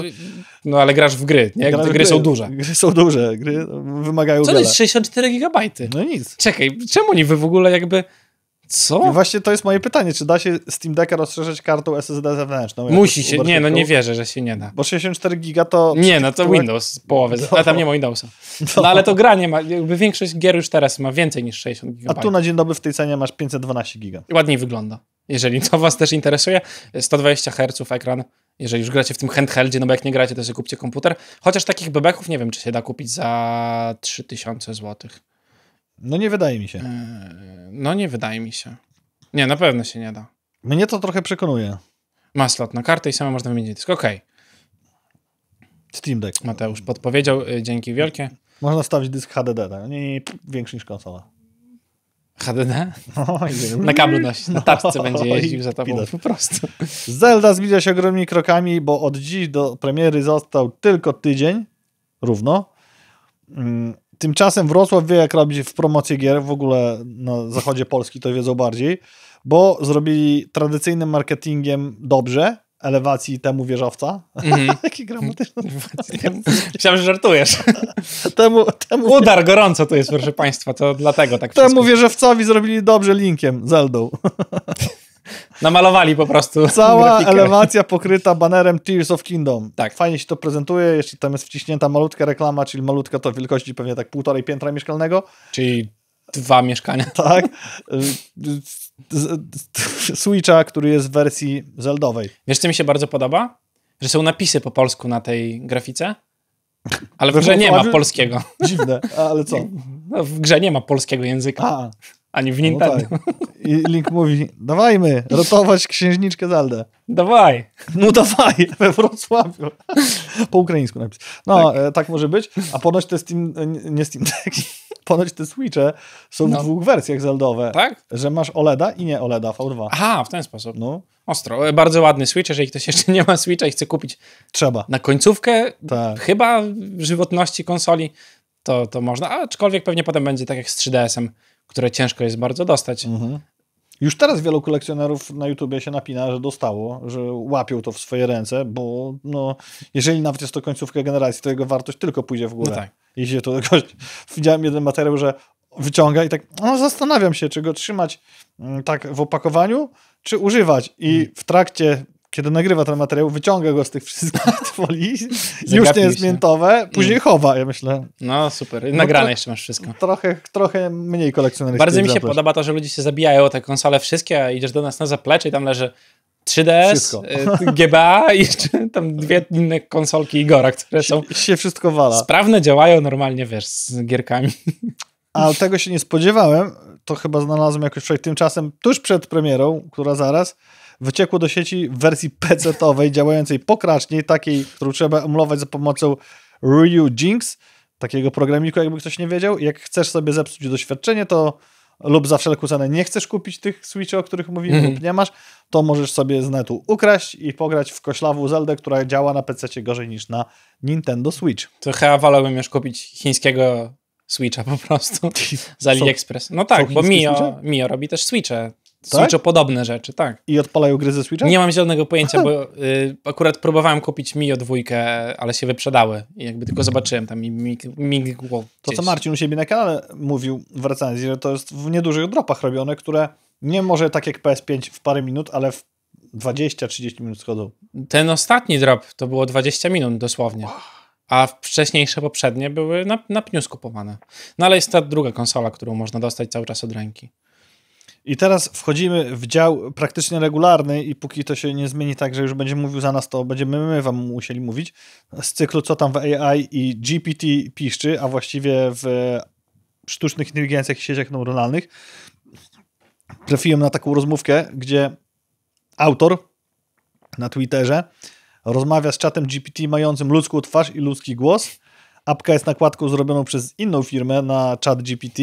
no ale grasz w gry, nie? Gry, gry, są duże. Gry są duże, gry wymagają Co wiele. to jest 64 GB? No nic. Czekaj, czemu niby w ogóle jakby co? I właśnie to jest moje pytanie, czy da się Steam Decka rozszerzać kartą SSD zewnętrzną? Musi się, nie no nie wierzę, że się nie da. Bo 64 giga to... Nie no, to Windows połowę, no. tam nie ma Windowsa. No. no. ale to gra nie ma, jakby większość gier już teraz ma więcej niż 60 giga. A tu na dzień dobry w tej cenie masz 512 giga. Ładniej wygląda. Jeżeli to was też interesuje, 120 Hz ekran, jeżeli już gracie w tym handheldzie, no bo jak nie gracie, to sobie kupcie komputer. Chociaż takich bebeków nie wiem, czy się da kupić za 3000 złotych. No nie wydaje mi się. E, no nie wydaje mi się. Nie, na pewno się nie da. Mnie to trochę przekonuje. Ma slot na kartę i samo można wymienić dysk. Okej. Okay. Steam Deck. Mateusz podpowiedział, y, dzięki wielkie. Można stawić dysk HDD, tak? nie, nie, większy niż konsola. HDD? na kablu na tapce no, będzie jeździł za tobą po prostu. Zelda zbliża się ogromnymi krokami, bo od dziś do premiery został tylko tydzień, równo. Mm, Tymczasem Wrocław wie, jak robić w promocję gier, w ogóle na zachodzie Polski to wiedzą bardziej, bo zrobili tradycyjnym marketingiem dobrze, elewacji temu wieżowca. Mm-hmm. Taki gramatyczny. Chciałem, że żartujesz. temu, temu... Udar gorąco to jest, proszę państwa, to dlatego tak Temu wszystko. wieżowcowi zrobili dobrze linkiem, Zeldą. Namalowali po prostu. Cała grafikę. elewacja pokryta banerem Tears of Kingdom. Tak. Fajnie się to prezentuje, jeśli tam jest wciśnięta malutka reklama, czyli malutka to wielkości pewnie tak półtorej piętra mieszkalnego. Czyli dwa mieszkania. Tak. Switcha, który jest w wersji Zeldowej. Wiesz, co mi się bardzo podoba? Że są napisy po polsku na tej grafice. Ale w grze nie ma polskiego. Dziwne, ale co? No, w grze nie ma polskiego języka. A ani w no Nintendo. No tak. I Link mówi, dawajmy, rotować księżniczkę Zeldę. Dawaj. No dawaj, we Wrocławiu. Po ukraińsku napis. No, tak. E, tak, może być. A ponoć te Steam, e, nie Steam Deck, tak. ponoć te Switche są no. w dwóch wersjach Zeldowe. Tak? Że masz OLEDa i nie OLEDa V2. Aha, w ten sposób. No. Ostro. E, bardzo ładny Switch, jeżeli ktoś jeszcze nie ma Switcha i chce kupić Trzeba. na końcówkę tak. chyba żywotności konsoli, to, to można, aczkolwiek pewnie potem będzie tak jak z 3DS-em, które ciężko jest bardzo dostać. Mhm. Już teraz wielu kolekcjonerów na YouTubie się napina, że dostało, że łapią to w swoje ręce, bo no, jeżeli nawet jest to końcówka generacji, to jego wartość tylko pójdzie w no górę. No tak. Jeśli to gość, widziałem jeden materiał, że wyciąga i tak, no zastanawiam się, czy go trzymać mm, tak w opakowaniu, czy używać. I mhm. w trakcie kiedy nagrywa ten materiał, wyciąga go z tych wszystkich folii, już nie jest się. miętowe, później chowa, ja myślę. No super, no nagrane no, jeszcze masz wszystko. Trochę, trochę mniej kolekcjonerów. Bardzo mi się zaplecz. podoba to, że ludzie się zabijają o te konsole wszystkie, a idziesz do nas na zaplecze i tam leży 3DS, wszystko. Y, GBA i jeszcze tam dwie inne konsolki Igora, które są... Się wszystko wala. Sprawne, działają normalnie, wiesz, z gierkami. Ale tego się nie spodziewałem, to chyba znalazłem jakoś wczoraj, tymczasem tuż przed premierą, która zaraz wyciekło do sieci w wersji PC-owej działającej pokracznie, takiej, którą trzeba emulować za pomocą Ryu Jinx, takiego programiku, jakby ktoś nie wiedział. Jak chcesz sobie zepsuć doświadczenie, to lub za wszelką cenę nie chcesz kupić tych Switchy, o których mówiłem, mhm. mm. lub nie masz, to możesz sobie z netu ukraść i pograć w koślawą Zeldę, która działa na PC gorzej niż na Nintendo Switch. To chyba wolałbym już kupić chińskiego Switcha po prostu z AliExpress. No tak, bo Mio, Mio robi też Switche tak? Switcha podobne rzeczy, tak. I odpalają gry ze Switcha? Nie mam zielonego pojęcia, bo y, akurat próbowałem kupić Mio dwójkę, ale się wyprzedały. I jakby tylko zobaczyłem tam i migło. To, co Marcin u siebie na kanale mówił w recenzji, że to jest w niedużych dropach robione, które nie może tak jak PS5 w parę minut, ale w 20-30 minut schodzą. Ten ostatni drop to było 20 minut dosłownie. A wcześniejsze, poprzednie były na, na pniu skupowane. No ale jest ta druga konsola, którą można dostać cały czas od ręki. I teraz wchodzimy w dział praktycznie regularny i póki to się nie zmieni tak, że już będzie mówił za nas, to będziemy my wam musieli mówić z cyklu co tam w AI i GPT piszczy, a właściwie w sztucznych inteligencjach i sieciach neuronalnych. Trafiłem na taką rozmówkę, gdzie autor na Twitterze rozmawia z czatem GPT mającym ludzką twarz i ludzki głos. Apka jest nakładką zrobioną przez inną firmę na czat GPT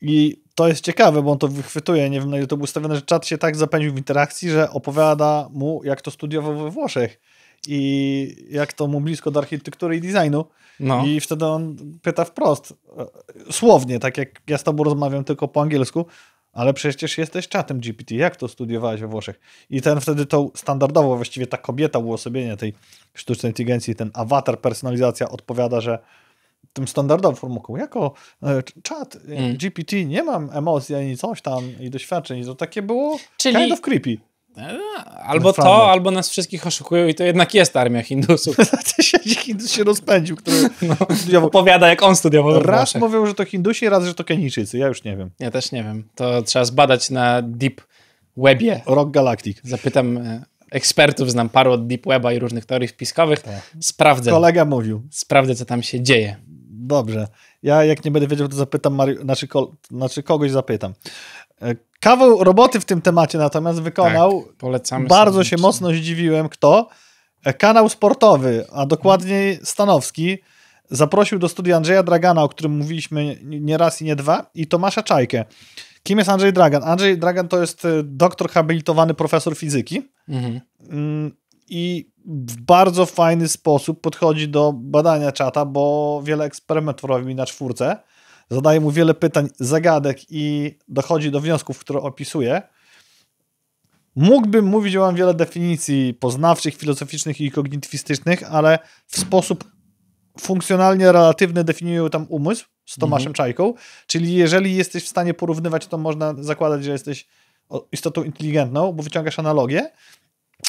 i to jest ciekawe, bo on to wychwytuje. Nie wiem, na ile to było ustawione, że czat się tak zapędził w interakcji, że opowiada mu, jak to studiował we Włoszech i jak to mu blisko do architektury i designu. No. I wtedy on pyta wprost, słownie, tak jak ja z tobą rozmawiam tylko po angielsku, ale przecież jesteś czatem GPT, jak to studiowałeś we Włoszech? I ten wtedy to standardowo, właściwie ta kobieta uosobienia tej sztucznej inteligencji, ten awatar, personalizacja odpowiada, że tym standardową formułką. Jako e, czat e, mm. GPT nie mam emocji ani coś tam i doświadczeń. To takie było Czyli... kind of creepy. E, albo to, albo nas wszystkich oszukują i to jednak jest armia Hindusów. Hindus się rozpędził, który no, studiował. opowiada, jak on studiował. Raz mówią, że to Hindusi, raz, że to Kenijczycy. Ja już nie wiem. Ja też nie wiem. To trzeba zbadać na Deep Webie. Rock Galactic. Zapytam ekspertów, znam paru od Deep Weba i różnych teorii wpiskowych. Tak. Sprawdzę. Kolega mówił. Sprawdzę, co tam się dzieje. Dobrze. Ja jak nie będę wiedział, to zapytam Mari- znaczy, ko- znaczy kogoś zapytam. E, kawał roboty w tym temacie natomiast wykonał. Tak, polecamy bardzo się mocno zdziwiłem, kto. E, kanał sportowy, a dokładniej Stanowski, zaprosił do studia Andrzeja Dragana, o którym mówiliśmy nie raz i nie dwa, i Tomasza Czajkę. Kim jest Andrzej Dragan? Andrzej Dragan to jest e, doktor habilitowany profesor fizyki. Mhm. Mm, I w bardzo fajny sposób podchodzi do badania czata, bo wiele eksperymentów robi na czwórce. Zadaje mu wiele pytań, zagadek i dochodzi do wniosków, które opisuje. Mógłbym mówić, mam wiele definicji poznawczych, filozoficznych i kognitywistycznych, ale w sposób funkcjonalnie relatywny definiuję tam umysł z mhm. Tomaszem mhm. Czajką. Czyli jeżeli jesteś w stanie porównywać, to można zakładać, że jesteś istotą inteligentną, bo wyciągasz analogię.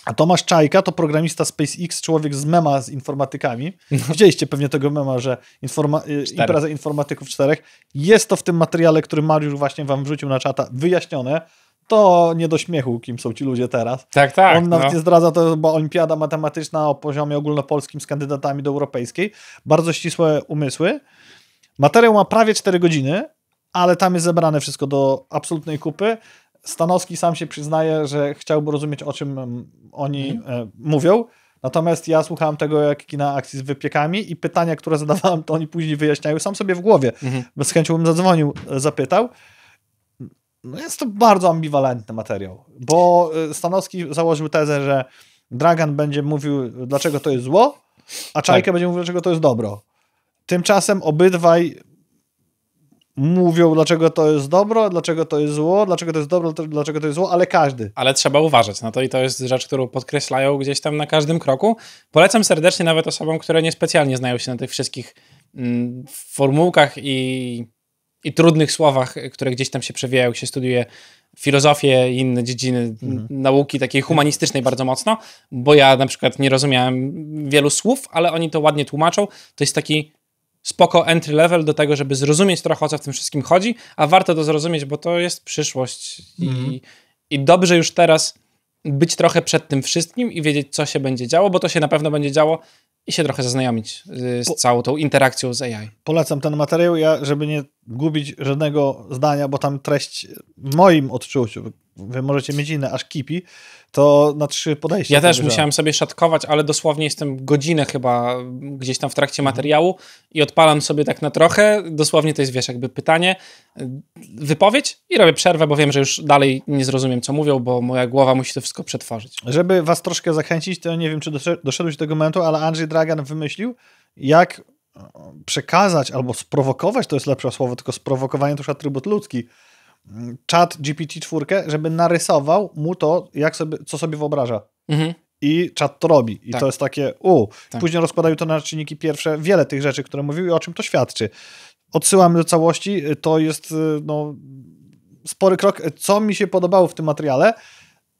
A Tomasz Czajka to programista SpaceX, człowiek z mema z informatykami. No. Widzieliście pewnie tego mema, że informa y, impreza informatyków czterech. Jest to w tym materiale, który Mariusz właśnie wam wrzucił na czata, wyjaśnione. To nie do śmiechu, kim są ci ludzie teraz. Tak, tak. On nawet no. nie zdradza, to była olimpiada matematyczna o poziomie ogólnopolskim z kandydatami do europejskiej. Bardzo ścisłe umysły. Materiał ma prawie 4 godziny, ale tam jest zebrane wszystko do absolutnej kupy. Stanowski sam się przyznaje, że chciałby rozumieć, o czym mm, oni mhm. E, mówią. Natomiast ja słuchałem tego jak kina akcji z wypiekami i pytania, które zadawałem, to oni później wyjaśniają sam sobie w głowie. Mhm. Bez chęcią bym zadzwonił, e, zapytał. No jest to bardzo ambiwalentny materiał, bo e, Stanowski założył tezę, że Dragan będzie mówił, dlaczego to jest zło, a Czajka tak. będzie mówił, dlaczego to jest dobro. Tymczasem obydwaj mówią, dlaczego to jest dobro, dlaczego to jest zło, dlaczego to jest dobro, dlaczego to jest zło, ale każdy. Ale trzeba uważać na no to i to jest rzecz, którą podkreślają gdzieś tam na każdym kroku. Polecam serdecznie nawet osobom, które niespecjalnie znają się na tych wszystkich mm, formułkach i, i trudnych słowach, które gdzieś tam się przewijają, się studiuje filozofię i inne dziedziny mhm. nauki takiej humanistycznej bardzo mocno, bo ja na przykład nie rozumiałem wielu słów, ale oni to ładnie tłumaczą. To jest taki spoko entry level do tego, żeby zrozumieć trochę o co w tym wszystkim chodzi, a warto to zrozumieć, bo to jest przyszłość mm. i, mhm. i dobrze już teraz być trochę przed tym wszystkim i wiedzieć, co się będzie działo, bo to się na pewno będzie działo i się trochę zaznajomić y, z po, całą tą interakcją z AI. Polecam ten materiał, ja, żeby nie gubić żadnego zdania, bo tam treść w moim odczuciu wy możecie mieć inne aż kipi, to na trzy podejścia. Ja też musiałem sobie szatkować, ale dosłownie jestem godzinę chyba gdzieś tam w trakcie materiału i odpalam sobie tak na trochę, dosłownie to jest, wiesz, jakby pytanie, wypowiedź i robię przerwę, bo wiem, że już dalej nie zrozumiem, co mówią, bo moja głowa musi to wszystko przetworzyć. Żeby was troszkę zachęcić, to nie wiem, czy doszedłeś do tego momentu, ale Andrzej Dragan wymyślił, jak e, przekazać albo sprowokować, to jest lepsze słowo, tylko sprowokowanie to już atrybut ludzki, czat GPT-4, żeby narysował mu to, jak sobie, co sobie wyobraża. Mhm. I czat to robi. I tak. to jest takie, u. Tak. Później rozkładają to na czynniki pierwsze, wiele tych rzeczy, które mówił i o czym to świadczy. Odsyłam do całości. To jest y, no, spory krok. Co mi się podobało w tym materiale?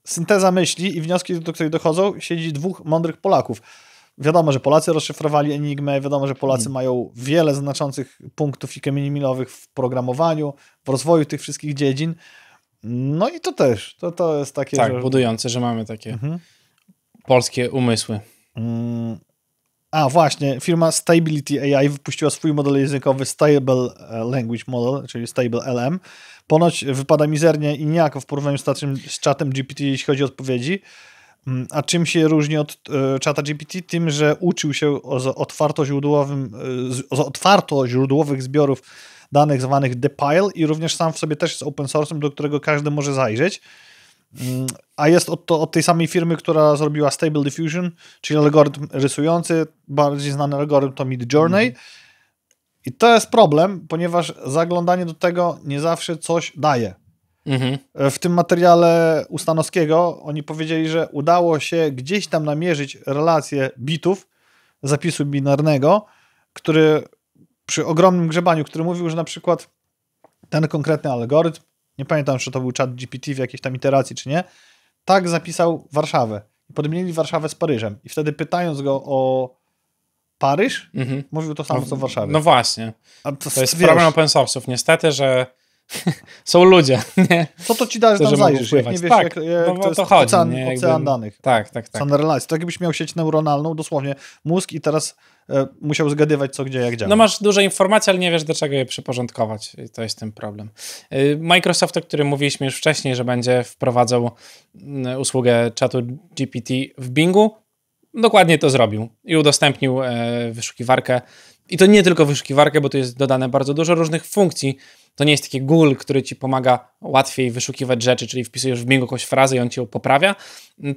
Synteza myśli i wnioski, do których dochodzą, siedzi dwóch mądrych Polaków Wiadomo, że Polacy rozszyfrowali Enigmę, wiadomo, że Polacy mhm. mają wiele znaczących punktów i kamieni milowych w programowaniu, w rozwoju tych wszystkich dziedzin. No i to też, to, to jest takie... Tak, że... budujące, że mamy takie mhm. polskie umysły. Mm. A właśnie, firma Stability AI wypuściła swój model językowy Stable e, Language Model, czyli Stable LM. Ponoć wypada mizernie i niejako w porównaniu z, z czatem GPT, jeśli chodzi o odpowiedzi. Mm, a czym się różni od e, czata GPT? Tym, że uczył się o otwartoźródłowym, e, z źródłowych zbiorów danych zwanych Depile i również sam w sobie też jest open source'em, do którego każdy może zajrzeć. Mm, a jest od, to, od tej samej firmy, która zrobiła Stable Diffusion, czyli algorytm rysujący, bardziej znany algorytm to Mid Journey. Mm. I to jest problem, ponieważ zaglądanie do tego nie zawsze coś daje. Mhm. E, w tym materiale Ustanowskiego oni powiedzieli, że udało się gdzieś tam namierzyć relację bitów zapisu binarnego, który przy ogromnym grzebaniu, który mówił, że na przykład ten konkretny algorytm, nie pamiętam, czy to był chat GPT w jakiejś tam iteracji, czy nie, tak zapisał Warszawę. Podmienili Warszawę z Paryżem. I wtedy pytając go o Paryż, mhm. mówił to samo, no co w Warszawie. No właśnie. To, to, jest problem open source'ów. Niestety, że są ludzie. Nie? Co to ci da, że tam zajrzysz? Jak nie wiesz, tak, jak, jak no, to, to jest chodzi, ocean, nie, ocean jakby... danych. Tak, tak, tak. Sunderlize. To jakbyś miał sieć neuronalną, dosłownie mózg i teraz e, musiał zgadywać co, gdzie, jak działa. No masz dużo informacji, ale nie wiesz do czego je przyporządkować. to jest ten problem. Y, Microsoft, o którym mówiliśmy już wcześniej, że będzie wprowadzał mm, usługę czatu GPT w Bingu, dokładnie to zrobił i udostępnił e, wyszukiwarkę i to nie tylko wyszukiwarkę, bo tu jest dodane bardzo dużo różnych funkcji. To nie jest taki Google, który ci pomaga łatwiej wyszukiwać rzeczy, czyli wpisujesz w Bing jakąś frazę i on cię poprawia,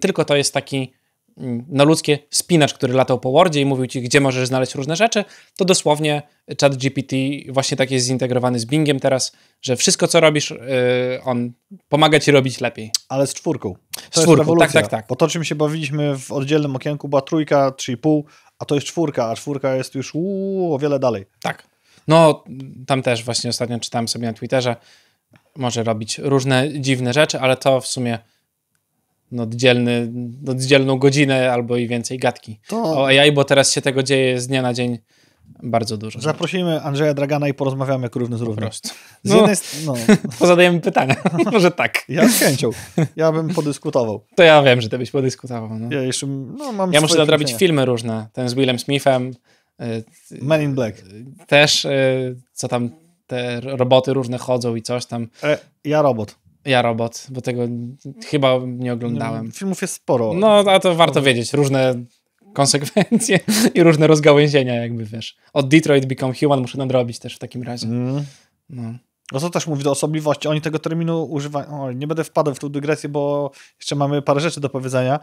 tylko to jest taki mm, na no, ludzkie spinacz, który latał po Wordzie i mówił ci, gdzie możesz znaleźć różne rzeczy, to dosłownie chat GPT właśnie tak jest zintegrowany z Bingiem teraz, że wszystko, co robisz, y, on pomaga ci robić lepiej. Ale z czwórką. z czwórką, tak, tak, tak. Bo to, czym się bawiliśmy w oddzielnym okienku, była trójka, trzy pół, a to jest czwórka, a czwórka jest już uu, o wiele dalej. Tak. No, tam też właśnie ostatnio czytałem sobie na Twitterze, może robić różne dziwne rzeczy, ale to w sumie oddzielny, oddzielną godzinę albo i więcej gadki to... o AI, bo teraz się tego dzieje z dnia na dzień bardzo dużo. Tak. Zaprosimy Andrzeja Dragana i porozmawiamy jak równy z równym. Po prostu. Z no. jednej no, no. Pozadajemy pytania. Może tak. Ja z chęcią. Ja bym podyskutował. To ja wiem, że ty byś podyskutował. No. Ja jeszcze no, mam Ja muszę nadrobić filmy różne. Ten z Willem Smithem. Y, Men in Black. Y, też, y, co tam, te roboty różne chodzą i coś tam. E, ja robot. Ja robot, bo tego chyba nie oglądałem. No, filmów jest sporo. No, a to warto wiedzieć. Różne konsekwencje i różne rozgałęzienia, jakby wiesz. Od Detroit Become Human muszę nadrobić też w takim razie. Mhm. No. No to też mówi do osobliwości. Oni tego terminu używają. Oj, nie będę wpadł w tą dygresję, bo jeszcze mamy parę rzeczy do powiedzenia.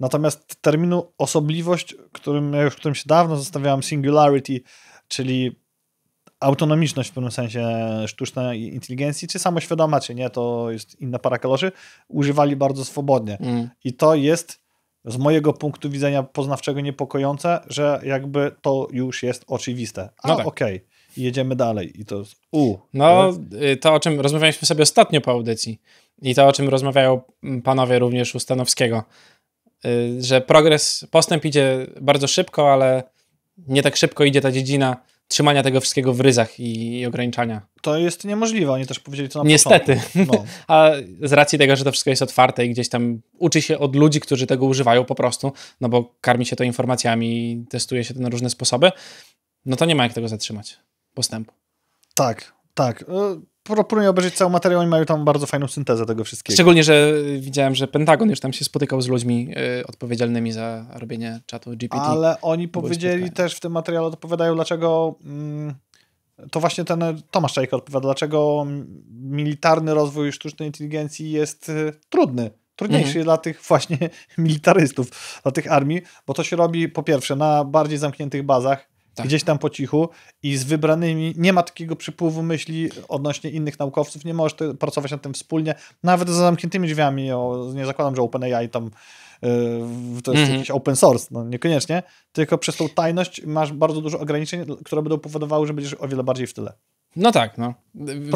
Natomiast terminu osobliwość, którym ja już którym się dawno zostawiałem, singularity, czyli autonomiczność w pewnym sensie sztucznej inteligencji, czy samoświadoma, czy nie, to jest inna para kolorzy. używali bardzo swobodnie. Mm. I to jest z mojego punktu widzenia poznawczego niepokojące, że jakby to już jest oczywiste. no tak. okej, okay, jedziemy dalej i to jest u. No, y, to o czym rozmawialiśmy sobie ostatnio po audycji i to o czym rozmawiają panowie również u Stanowskiego, y, że progres, postęp idzie bardzo szybko, ale nie tak szybko idzie ta dziedzina, trzymania tego wszystkiego w ryzach i, i ograniczania. To jest niemożliwe, oni też powiedzieli to na Niestety. początku. Niestety. No. A z racji tego, że to wszystko jest otwarte i gdzieś tam uczy się od ludzi, którzy tego używają po prostu, no bo karmi się to informacjami, testuje się to na różne sposoby, no to nie ma jak tego zatrzymać postępu. Tak, tak. Y, proponuję obejrzeć cały materiał, oni mają tam bardzo fajną syntezę tego wszystkiego. Szczególnie, że widziałem, że Pentagon już tam się spotykał z ludźmi y, odpowiedzialnymi za robienie czatu GPT. Ale oni powiedzieli też w tym materiale, odpowiadają dlaczego... Mm, to właśnie ten e, Tomasz Czajka odpowiada, dlaczego militarny rozwój sztucznej inteligencji jest e, trudny trudniejszy mhm. dla tych właśnie militarystów, dla tych armii, bo to się robi po pierwsze na bardziej zamkniętych bazach, tak. gdzieś tam po cichu i z wybranymi nie ma takiego przypływu myśli odnośnie innych naukowców, nie możesz pracować nad tym wspólnie, nawet za zamkniętymi drzwiami, o, nie zakładam, że OpenAI tam yy, to jest mhm. jakiś open source, no niekoniecznie, tylko przez tą tajność masz bardzo dużo ograniczeń, które będą powodowały, że będziesz o wiele bardziej w tyle. No tak, no.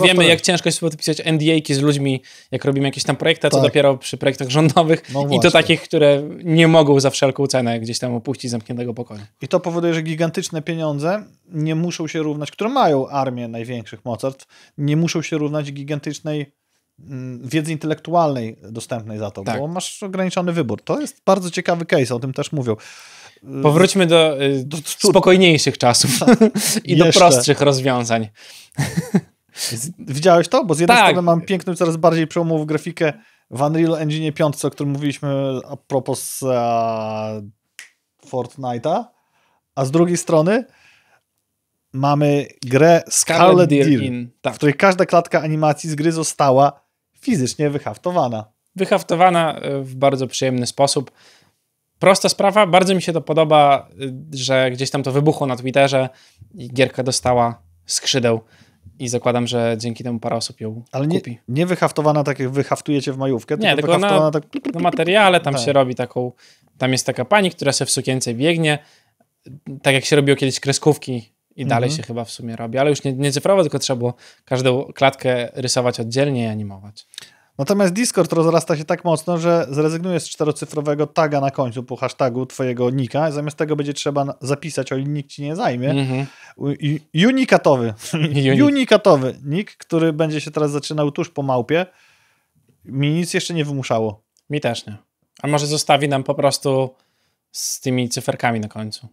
Wiemy, jak ciężko jest podpisać NDA-ki z ludźmi, jak robimy jakieś tam projekty, a tak. co dopiero przy projektach rządowych no i to takich, które nie mogą za wszelką cenę gdzieś tam opuścić zamkniętego pokoju. I to powoduje, że gigantyczne pieniądze nie muszą się równać, które mają armię największych mocarstw, nie muszą się równać gigantycznej Mm, wiedzy intelektualnej dostępnej za to, tak. bo masz ograniczony wybór. To jest bardzo ciekawy case, o tym też mówią. Y, Powróćmy do, y, do spokojniejszych czasów tak. i Jeszcze. do prostszych rozwiązań. Widziałeś to? Bo z jednej tak. strony mam piękną, coraz bardziej przełomową grafikę w Unreal Engine 5, o którym mówiliśmy a propos a, Fortnite'a, a z drugiej strony mamy grę Scarlet, Scarlet Deer, Deer in, tak. w której każda klatka animacji z gry została fizycznie wyhaftowana. Wyhaftowana e, w bardzo przyjemny sposób. Prosta sprawa, bardzo mi się to podoba, e, że gdzieś tam to wybuchło na Twitterze i gierka dostała skrzydeł. I zakładam, że dzięki temu parę osób ją Ale nie, kupi. nie wyhaftowana tak jak wyhaftujecie w majówkę, nie, tylko, tylko na, tak... na materiale tam tak. się robi taką... Tam jest taka pani, która se w sukience biegnie, tak jak się robiło kiedyś kreskówki i dalej mhm. się chyba w sumie robi, ale już nie, nie cyfrowo, tylko trzeba było każdą klatkę rysować oddzielnie i animować. Natomiast Discord rozrasta się tak mocno, że zrezygnujesz z czterocyfrowego taga na końcu po hashtagu twojego nika, zamiast tego będzie trzeba zapisać, o ile nikt ci nie zajmie. Mhm. unikatowy. unikatowy nick, który będzie się teraz zaczynał tuż po małpie. Mi nic jeszcze nie wymuszało. Mi też nie. A może zostawi nam po prostu z tymi cyferkami na końcu.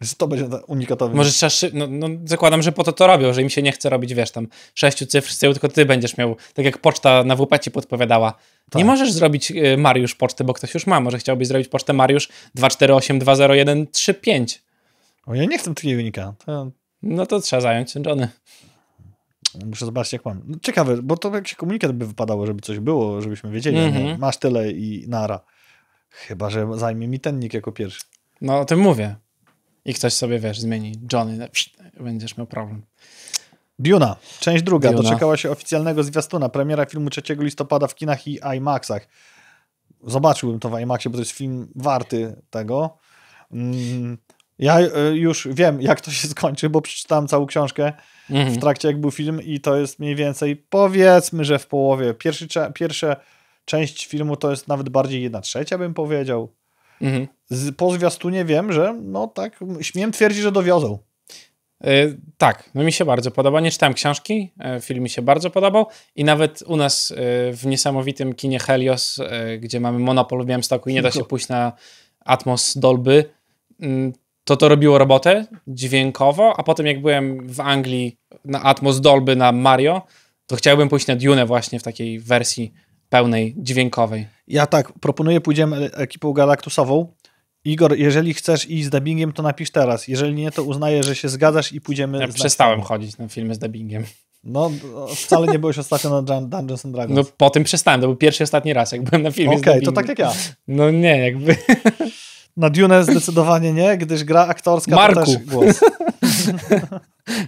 że to będzie unikatowe. Może trzeba szy- no, no, zakładam, że po to to robią, że im się nie chce robić, wiesz, tam sześciu cyfr z tyłu, tylko ty będziesz miał, tak jak poczta na WP ci podpowiadała. Tak. Nie możesz zrobić y, Mariusz poczty, bo ktoś już ma. Może chciałbyś zrobić pocztę Mariusz 2482035. O, ja nie chcę trójnika. To... No to trzeba zająć się Johnny. Muszę zobaczyć, jak mam. No, ciekawe, bo to jak się komunikat by wypadało, żeby coś było, żebyśmy wiedzieli. Mm-hmm. Masz tyle i nara. Chyba, że zajmie mi ten nick jako pierwszy. No o tym mówię i ktoś sobie, wiesz, zmieni Johnny, będziesz miał problem. Duna, część druga, Duna. doczekała się oficjalnego zwiastuna, premiera filmu 3 listopada w kinach i IMAXach. Zobaczyłbym to w IMAXie, bo to jest film warty tego. Mm, ja e, już wiem, jak to się skończy, bo przeczytałem całą książkę mhm. w trakcie, jak był film, i to jest mniej więcej powiedzmy, że w połowie. Pierwszy, pierwsza część filmu to jest nawet bardziej jedna trzecia, bym powiedział. Mhm. Z, po zwiastunie wiem, że no tak, śmiem twierdzić, że dowiozą. Yy, tak, no mi się bardzo podoba. Nie czytałem książki, yy, film mi się bardzo podobał i nawet u nas yy, w niesamowitym kinie Helios, gdzie mamy monopol w Białymstoku i nie da się pójść na Atmos Dolby, mm, to to robiło robotę dźwiękowo, a potem jak byłem w Anglii na Atmos Dolby na Mario, to chciałbym pójść na Dune właśnie w takiej wersji pełnej, dźwiękowej. Ja tak, proponuję, pójdziemy ekipą galaktusową. Igor, jeżeli chcesz iść z dubbingiem, to napisz teraz. Jeżeli nie, to uznaję, że się zgadzasz i pójdziemy... Ja przestałem chodzić na filmy z dubbingiem. No, wcale nie byłeś ostatnio na Dungeons and Dragons. No, po tym przestałem. To był pierwszy ostatni raz, jak byłem na filmie Okej, to tak jak ja. No nie, jakby... Na Dune zdecydowanie nie, gdyż gra aktorska Marku. to też głos.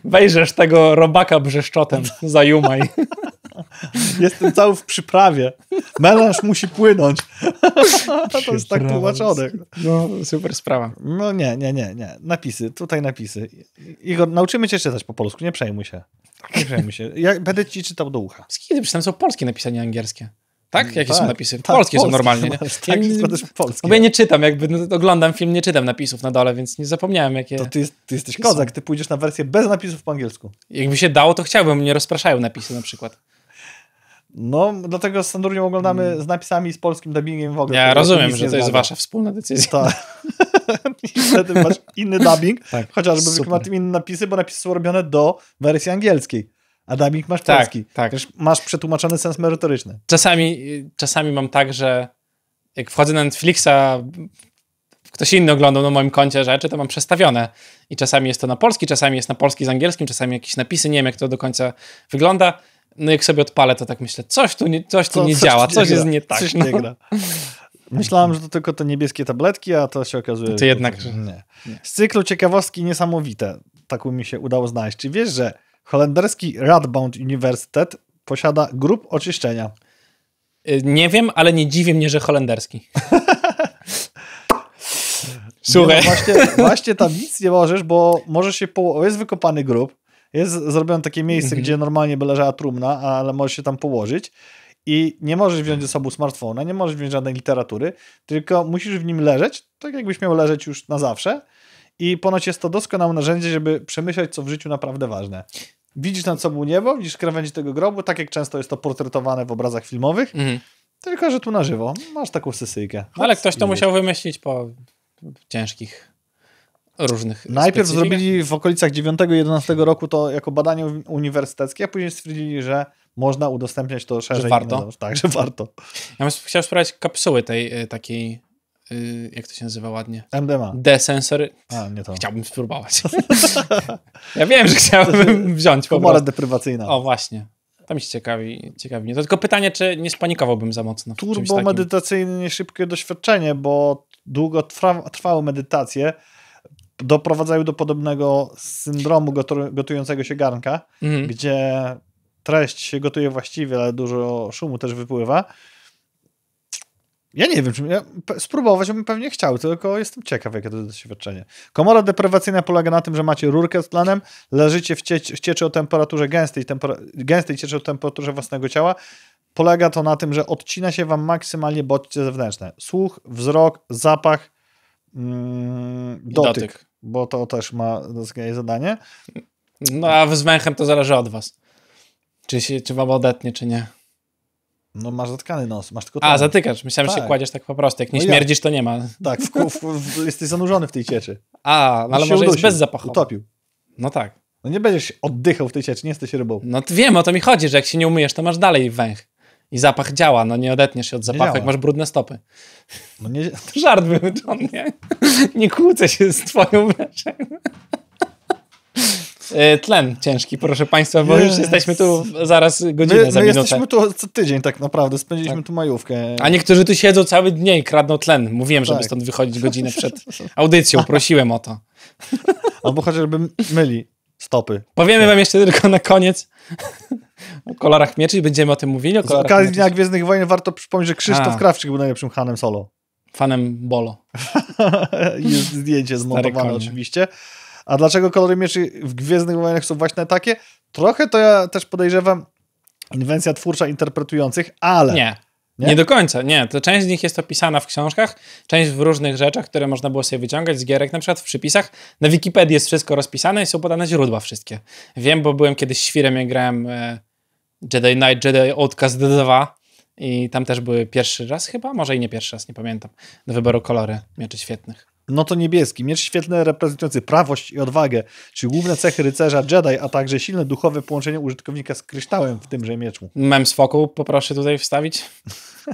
Wejrzesz tego robaka brzeszczotem, zajumaj. Jestem cały w przyprawie. Melanż musi płynąć. to jest tak tłumaczone. No, super sprawa. No nie, nie, nie, nie. Napisy, tutaj napisy. Igor, nauczymy cię czytać po polsku, nie przejmuj się. Nie przejmuj się. Ja będę ci czytał do ucha. Z kiedy? Przecież tam są polskie napisania angielskie. Tak? Mm, jakie tak, są napisy? Tak, polskie, polskie, są normalnie. Nie? Tak, jak, polskie. Bo ja nie czytam, jakby no, oglądam film, nie czytam napisów na dole, więc nie zapomniałem jakie. To ty, ty jesteś kozak, ty pójdziesz na wersję bez napisów po angielsku. Jakby się dało, to chciałbym, nie rozpraszają napisy na przykład. No, dlatego z Sandurnią oglądamy hmm. z napisami z polskim dubbingiem w ogóle. Ja rozumiem, że to jest wasza wspólna decyzja. Tak. I wtedy masz inny dubbing, tak, chociażby wykonał tym inne napisy, bo napisy są robione do wersji angielskiej. Adamik, masz tak, polski. Tak. masz przetłumaczony sens merytoryczny. Czasami, czasami mam tak, że jak wchodzę na Netflixa, ktoś inny oglądał na moim koncie rzeczy, to mam przestawione. I czasami jest to na polski, czasami jest na polski z angielskim, czasami jakieś napisy, nie wiem jak to do końca wygląda. No jak sobie odpalę, to tak myślę, coś tu nie, coś tu Co, nie coś działa, coś nie jest gra. nie tak. Coś no. nie gra. Myślałem, że to tylko te niebieskie tabletki, a to się okazuje... To jednak, że... Nie. nie. Z cyklu ciekawostki niesamowite, tak mi się udało znaleźć. Czy wiesz, że Holenderski Radboud Uniwersytet posiada grup oczyszczenia. Y, nie wiem, ale nie dziwi mnie, że holenderski. Słuchaj. Nie, no właśnie, właśnie tam nic nie możesz, bo może się położyć. Jest wykopany grób, jest zrobione takie miejsce, mhm. gdzie normalnie by leżała trumna, ale możesz się tam położyć i nie możesz wziąć ze sobą smartfona, nie możesz wziąć żadnej literatury, tylko musisz w nim leżeć, tak jakbyś miał leżeć już na zawsze. I ponoć jest to doskonałe narzędzie, żeby przemyśleć, co w życiu naprawdę ważne. Widzisz, na co było niebo, widzisz krawędzi tego grobu, tak jak często jest to portretowane w obrazach filmowych, mhm. tylko, że tu na żywo masz taką sesyjkę. No, Chodź Ale ktoś to musiał wymyślić po ciężkich różnych Najpierw zrobili w okolicach 9-11 roku to jako badanie uniwersyteckie, a później stwierdzili, że można udostępniać to szerzej. Że warto. No, tak, że warto. Ja bym chciał sprawdzić kapsuły tej y, takiej Y, jak to się nazywa ładnie? MDMA. d sensory A, nie to. Chciałbym spróbować. ja wiem, że chciałbym wziąć po deprywacyjna. O, właśnie. To mi się ciekawi, ciekawi mnie. To tylko pytanie, czy nie spanikowałbym za mocno. Turbo medytacyjne szybkie doświadczenie, bo długo trwały medytacje doprowadzają do podobnego syndromu gotującego się garnka, mhm. gdzie treść się gotuje właściwie, ale dużo szumu też wypływa ja nie wiem, czy ja spróbować bym pewnie chciał, tylko jestem ciekaw, jakie to doświadczenie. Komora deprawacyjna polega na tym, że macie rurkę z tlanem, leżycie w, ciecz, w cieczy o temperaturze gęstej, gęstej cieczy o temperaturze własnego ciała. Polega to na tym, że odcina się wam maksymalnie bodźce zewnętrzne. Słuch, wzrok, zapach, mm, dotyk, dotyk, bo to też ma zadanie. No a z męchem to zależy od was. Czy, się, czy wam odetnie, czy nie. No masz zatkany nos, masz tylko... Tam. A, zatykasz. Myślałem, tak. że się tak. kładziesz tak po prostu. Jak nie no śmierdzisz, to nie ma. Tak, w, w, w, jesteś zanurzony w tej cieczy. A, no ale może udusił, jest bez zapachu. Utopił. No tak. No nie będziesz oddychał w tej cieczy, nie jesteś rybą. No wiem, o to mi chodzi, że jak się nie umyjesz, to masz dalej węch. I zapach działa, no nie odetniesz się od zapachu, jak masz brudne stopy. No nie... Żart był, nie? nie kłócę się z twoją wrażeniem. E, tlen ciężki, proszę Państwa, bo yes. już jesteśmy tu zaraz godzinę my, za my jesteśmy tu co tydzień tak naprawdę, spędziliśmy tak. tu majówkę. A niektórzy tu siedzą cały dzień i kradną tlen. Mówiłem, tak. żeby stąd wychodzić godzinę przed audycją, prosiłem o to. Albo chociażby myli stopy. Powiemy wam jeszcze tylko na koniec o kolorach mieczy będziemy o tym mówili. O Z okazji Dnia Gwiezdnych Wojen warto przypomnieć, że Krzysztof A. Krawczyk był najlepszym Hanem Solo. Fanem Bolo. Jest zdjęcie zmontowane oczywiście. A dlaczego kolory mieczy w Gwiezdnych Wojnach są właśnie takie? Trochę to ja też podejrzewam inwencja twórcza interpretujących, ale... Nie. Nie? nie do końca, nie. To część z nich jest opisana w książkach, część w różnych rzeczach, które można było sobie wyciągać z gierek, na przykład w przypisach. Na Wikipedii jest wszystko rozpisane i są podane źródła wszystkie. Wiem, bo byłem kiedyś świrem, jak grałem e, Jedi Knight, Jedi Outcast 2 i tam też były pierwszy raz chyba, może i nie pierwszy raz, nie pamiętam, do wyboru kolory mieczy świetnych. No to niebieski. Miecz świetlny reprezentujący prawość i odwagę, czyli główne cechy rycerza Jedi, a także silne duchowe połączenie użytkownika z kryształem w tymże mieczu. Mem z foku poproszę tutaj wstawić.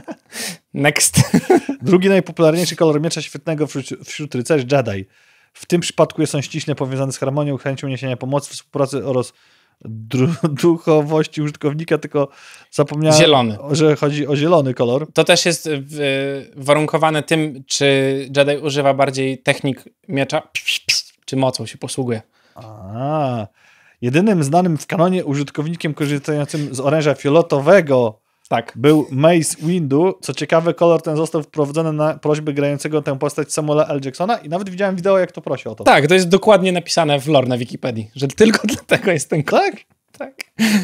Next. Drugi najpopularniejszy kolor miecza świetnego wśród, wśród rycerzy Jedi. W tym przypadku jest on ściśle powiązany z harmonią, chęcią niesienia pomocy, współpracy oraz duchowości użytkownika, tylko zapomniałem, zielony. że chodzi o zielony kolor. To też jest e, e, warunkowane tym, czy Jedi używa bardziej technik miecza, czy mocą się posługuje. A, jedynym znanym w kanonie użytkownikiem korzystającym z oręża fioletowego tak. Był Mace Windu. Co ciekawe, kolor ten został wprowadzony na prośby grającego tę postać Samuela L. Jacksona i nawet widziałem wideo, jak to prosi o to. Tak, to jest dokładnie napisane w lore na Wikipedii, że tylko dlatego jest ten kolor. Tak? Tak.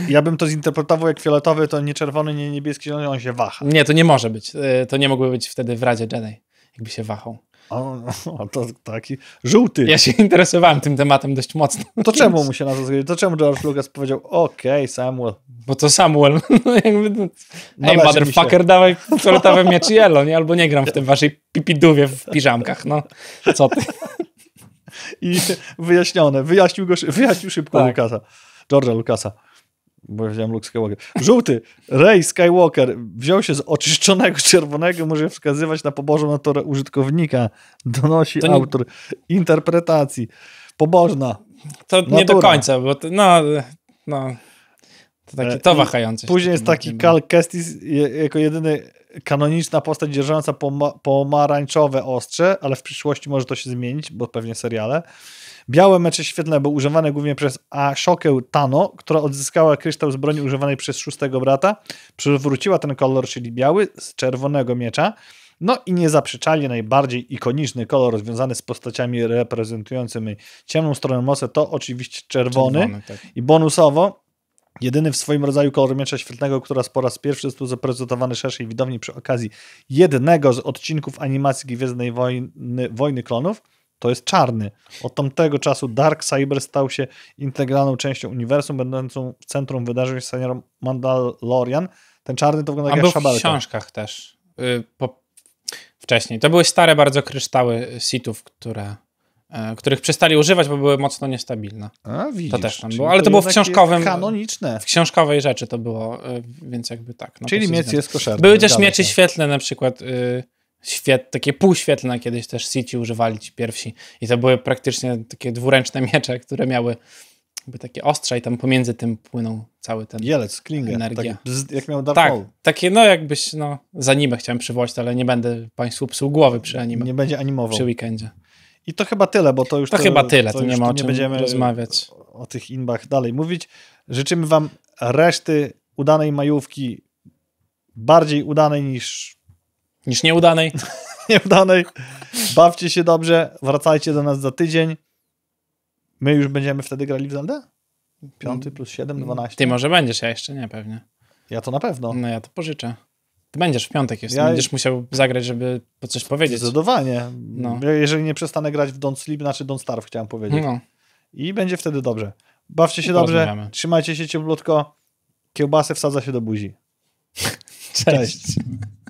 Ja bym to zinterpretował jak fioletowy, to nie czerwony, nie niebieski, zielony, on się waha. Nie, to nie może być. Y, to nie mogły być wtedy w Radzie Jedi, jakby się wahał. O, no, to taki żółty. Ja się interesowałem tym tematem dość mocno. To czemu mu się na to czemu George Lucas powiedział, okej, okay, Samuel. Bo to Samuel. No, no, no Ej, motherfucker, dawaj fioletowe miecz yellow, nie? Albo nie gram w tym waszej pipiduwie w piżamkach, no. Co ty? I wyjaśnione. Wyjaśnił, go, wyjaśnił szybko tak. Lukasa. George'a Lukasa bo ja wziąłem Luke Skywalker. Żółty, Rey Skywalker wziął się z oczyszczonego czerwonego, może wskazywać na pobożną naturę użytkownika, donosi autor interpretacji. Pobożna. To natura. nie do końca, bo to, no, no, to taki e, to Później jest taki Cal Kestis jako jedyny kanoniczna postać dzierżąca poma pomarańczowe ostrze, ale w przyszłości może to się zmienić, bo pewnie seriale. Białe mecze świetlne były używane głównie przez Ashokę Tano, która odzyskała kryształ z broni używanej przez szóstego brata, przywróciła ten kolor, czyli biały, z czerwonego miecza, no i niezaprzeczalnie najbardziej ikoniczny kolor związany z postaciami reprezentującymi ciemną stronę mocy to oczywiście czerwony. czerwony tak. I bonusowo Jedyny w swoim rodzaju kolor miecza świetlnego, który po raz pierwszy został zaprezentowany szerszej widowni przy okazji jednego z odcinków animacji Gwiezdnej Wojny, Wojny Klonów to jest czarny. Od tamtego czasu Dark Cyber stał się integralną częścią uniwersum, będącą w centrum wydarzeń z Mandalorian. Ten czarny to wygląda jak był szabelka. w książkach też. Yy, po... Wcześniej. To były stare bardzo kryształy sitów, które e, których przestali używać, bo były mocno niestabilne. A, widzisz, to też tam było, ale to, to było w książkowym. Kanoniczne. W książkowej rzeczy to było, y, więc jakby tak. No Czyli miecz jest koszerny. Były też miecze tak. świetlne na przykład. Y, świet, takie półświetlne kiedyś też City używali ci pierwsi i to były praktycznie takie dwuręczne miecze, które miały jakby takie ostrze i tam pomiędzy tym płynął cały ten Jelec, klingę energia. Tak, jak miał Darth Tak, Maul. takie no jakbyś, no za anime chciałem przywołać, ale nie będę Państwu psuł głowy przy anime. Nie będzie animował. Przy weekendzie. I to chyba tyle, bo to już... To, to chyba tyle, to, to nie ma o czym będziemy rozmawiać. O, o tych inbach dalej mówić. Życzymy Wam reszty udanej majówki, bardziej udanej niż Niż nieudanej. nieudanej. Bawcie się dobrze, wracajcie do nas za tydzień. My już będziemy wtedy grali w Zelda? 5 mm. plus 7, 12. Ty może będziesz, ja jeszcze nie pewnie. Ja to na pewno. No ja to pożyczę. Ty będziesz w piątek, jest. Ja... będziesz musiał zagrać, żeby coś powiedzieć. Zdecydowanie. No. Jeżeli nie przestanę grać w Don't Sleep, znaczy Don't Starve chciałem powiedzieć. No. I będzie wtedy dobrze. Bawcie się dobrze, trzymajcie się cieplutko. Kiełbasę wsadza się do buzi. Cześć. Cześć.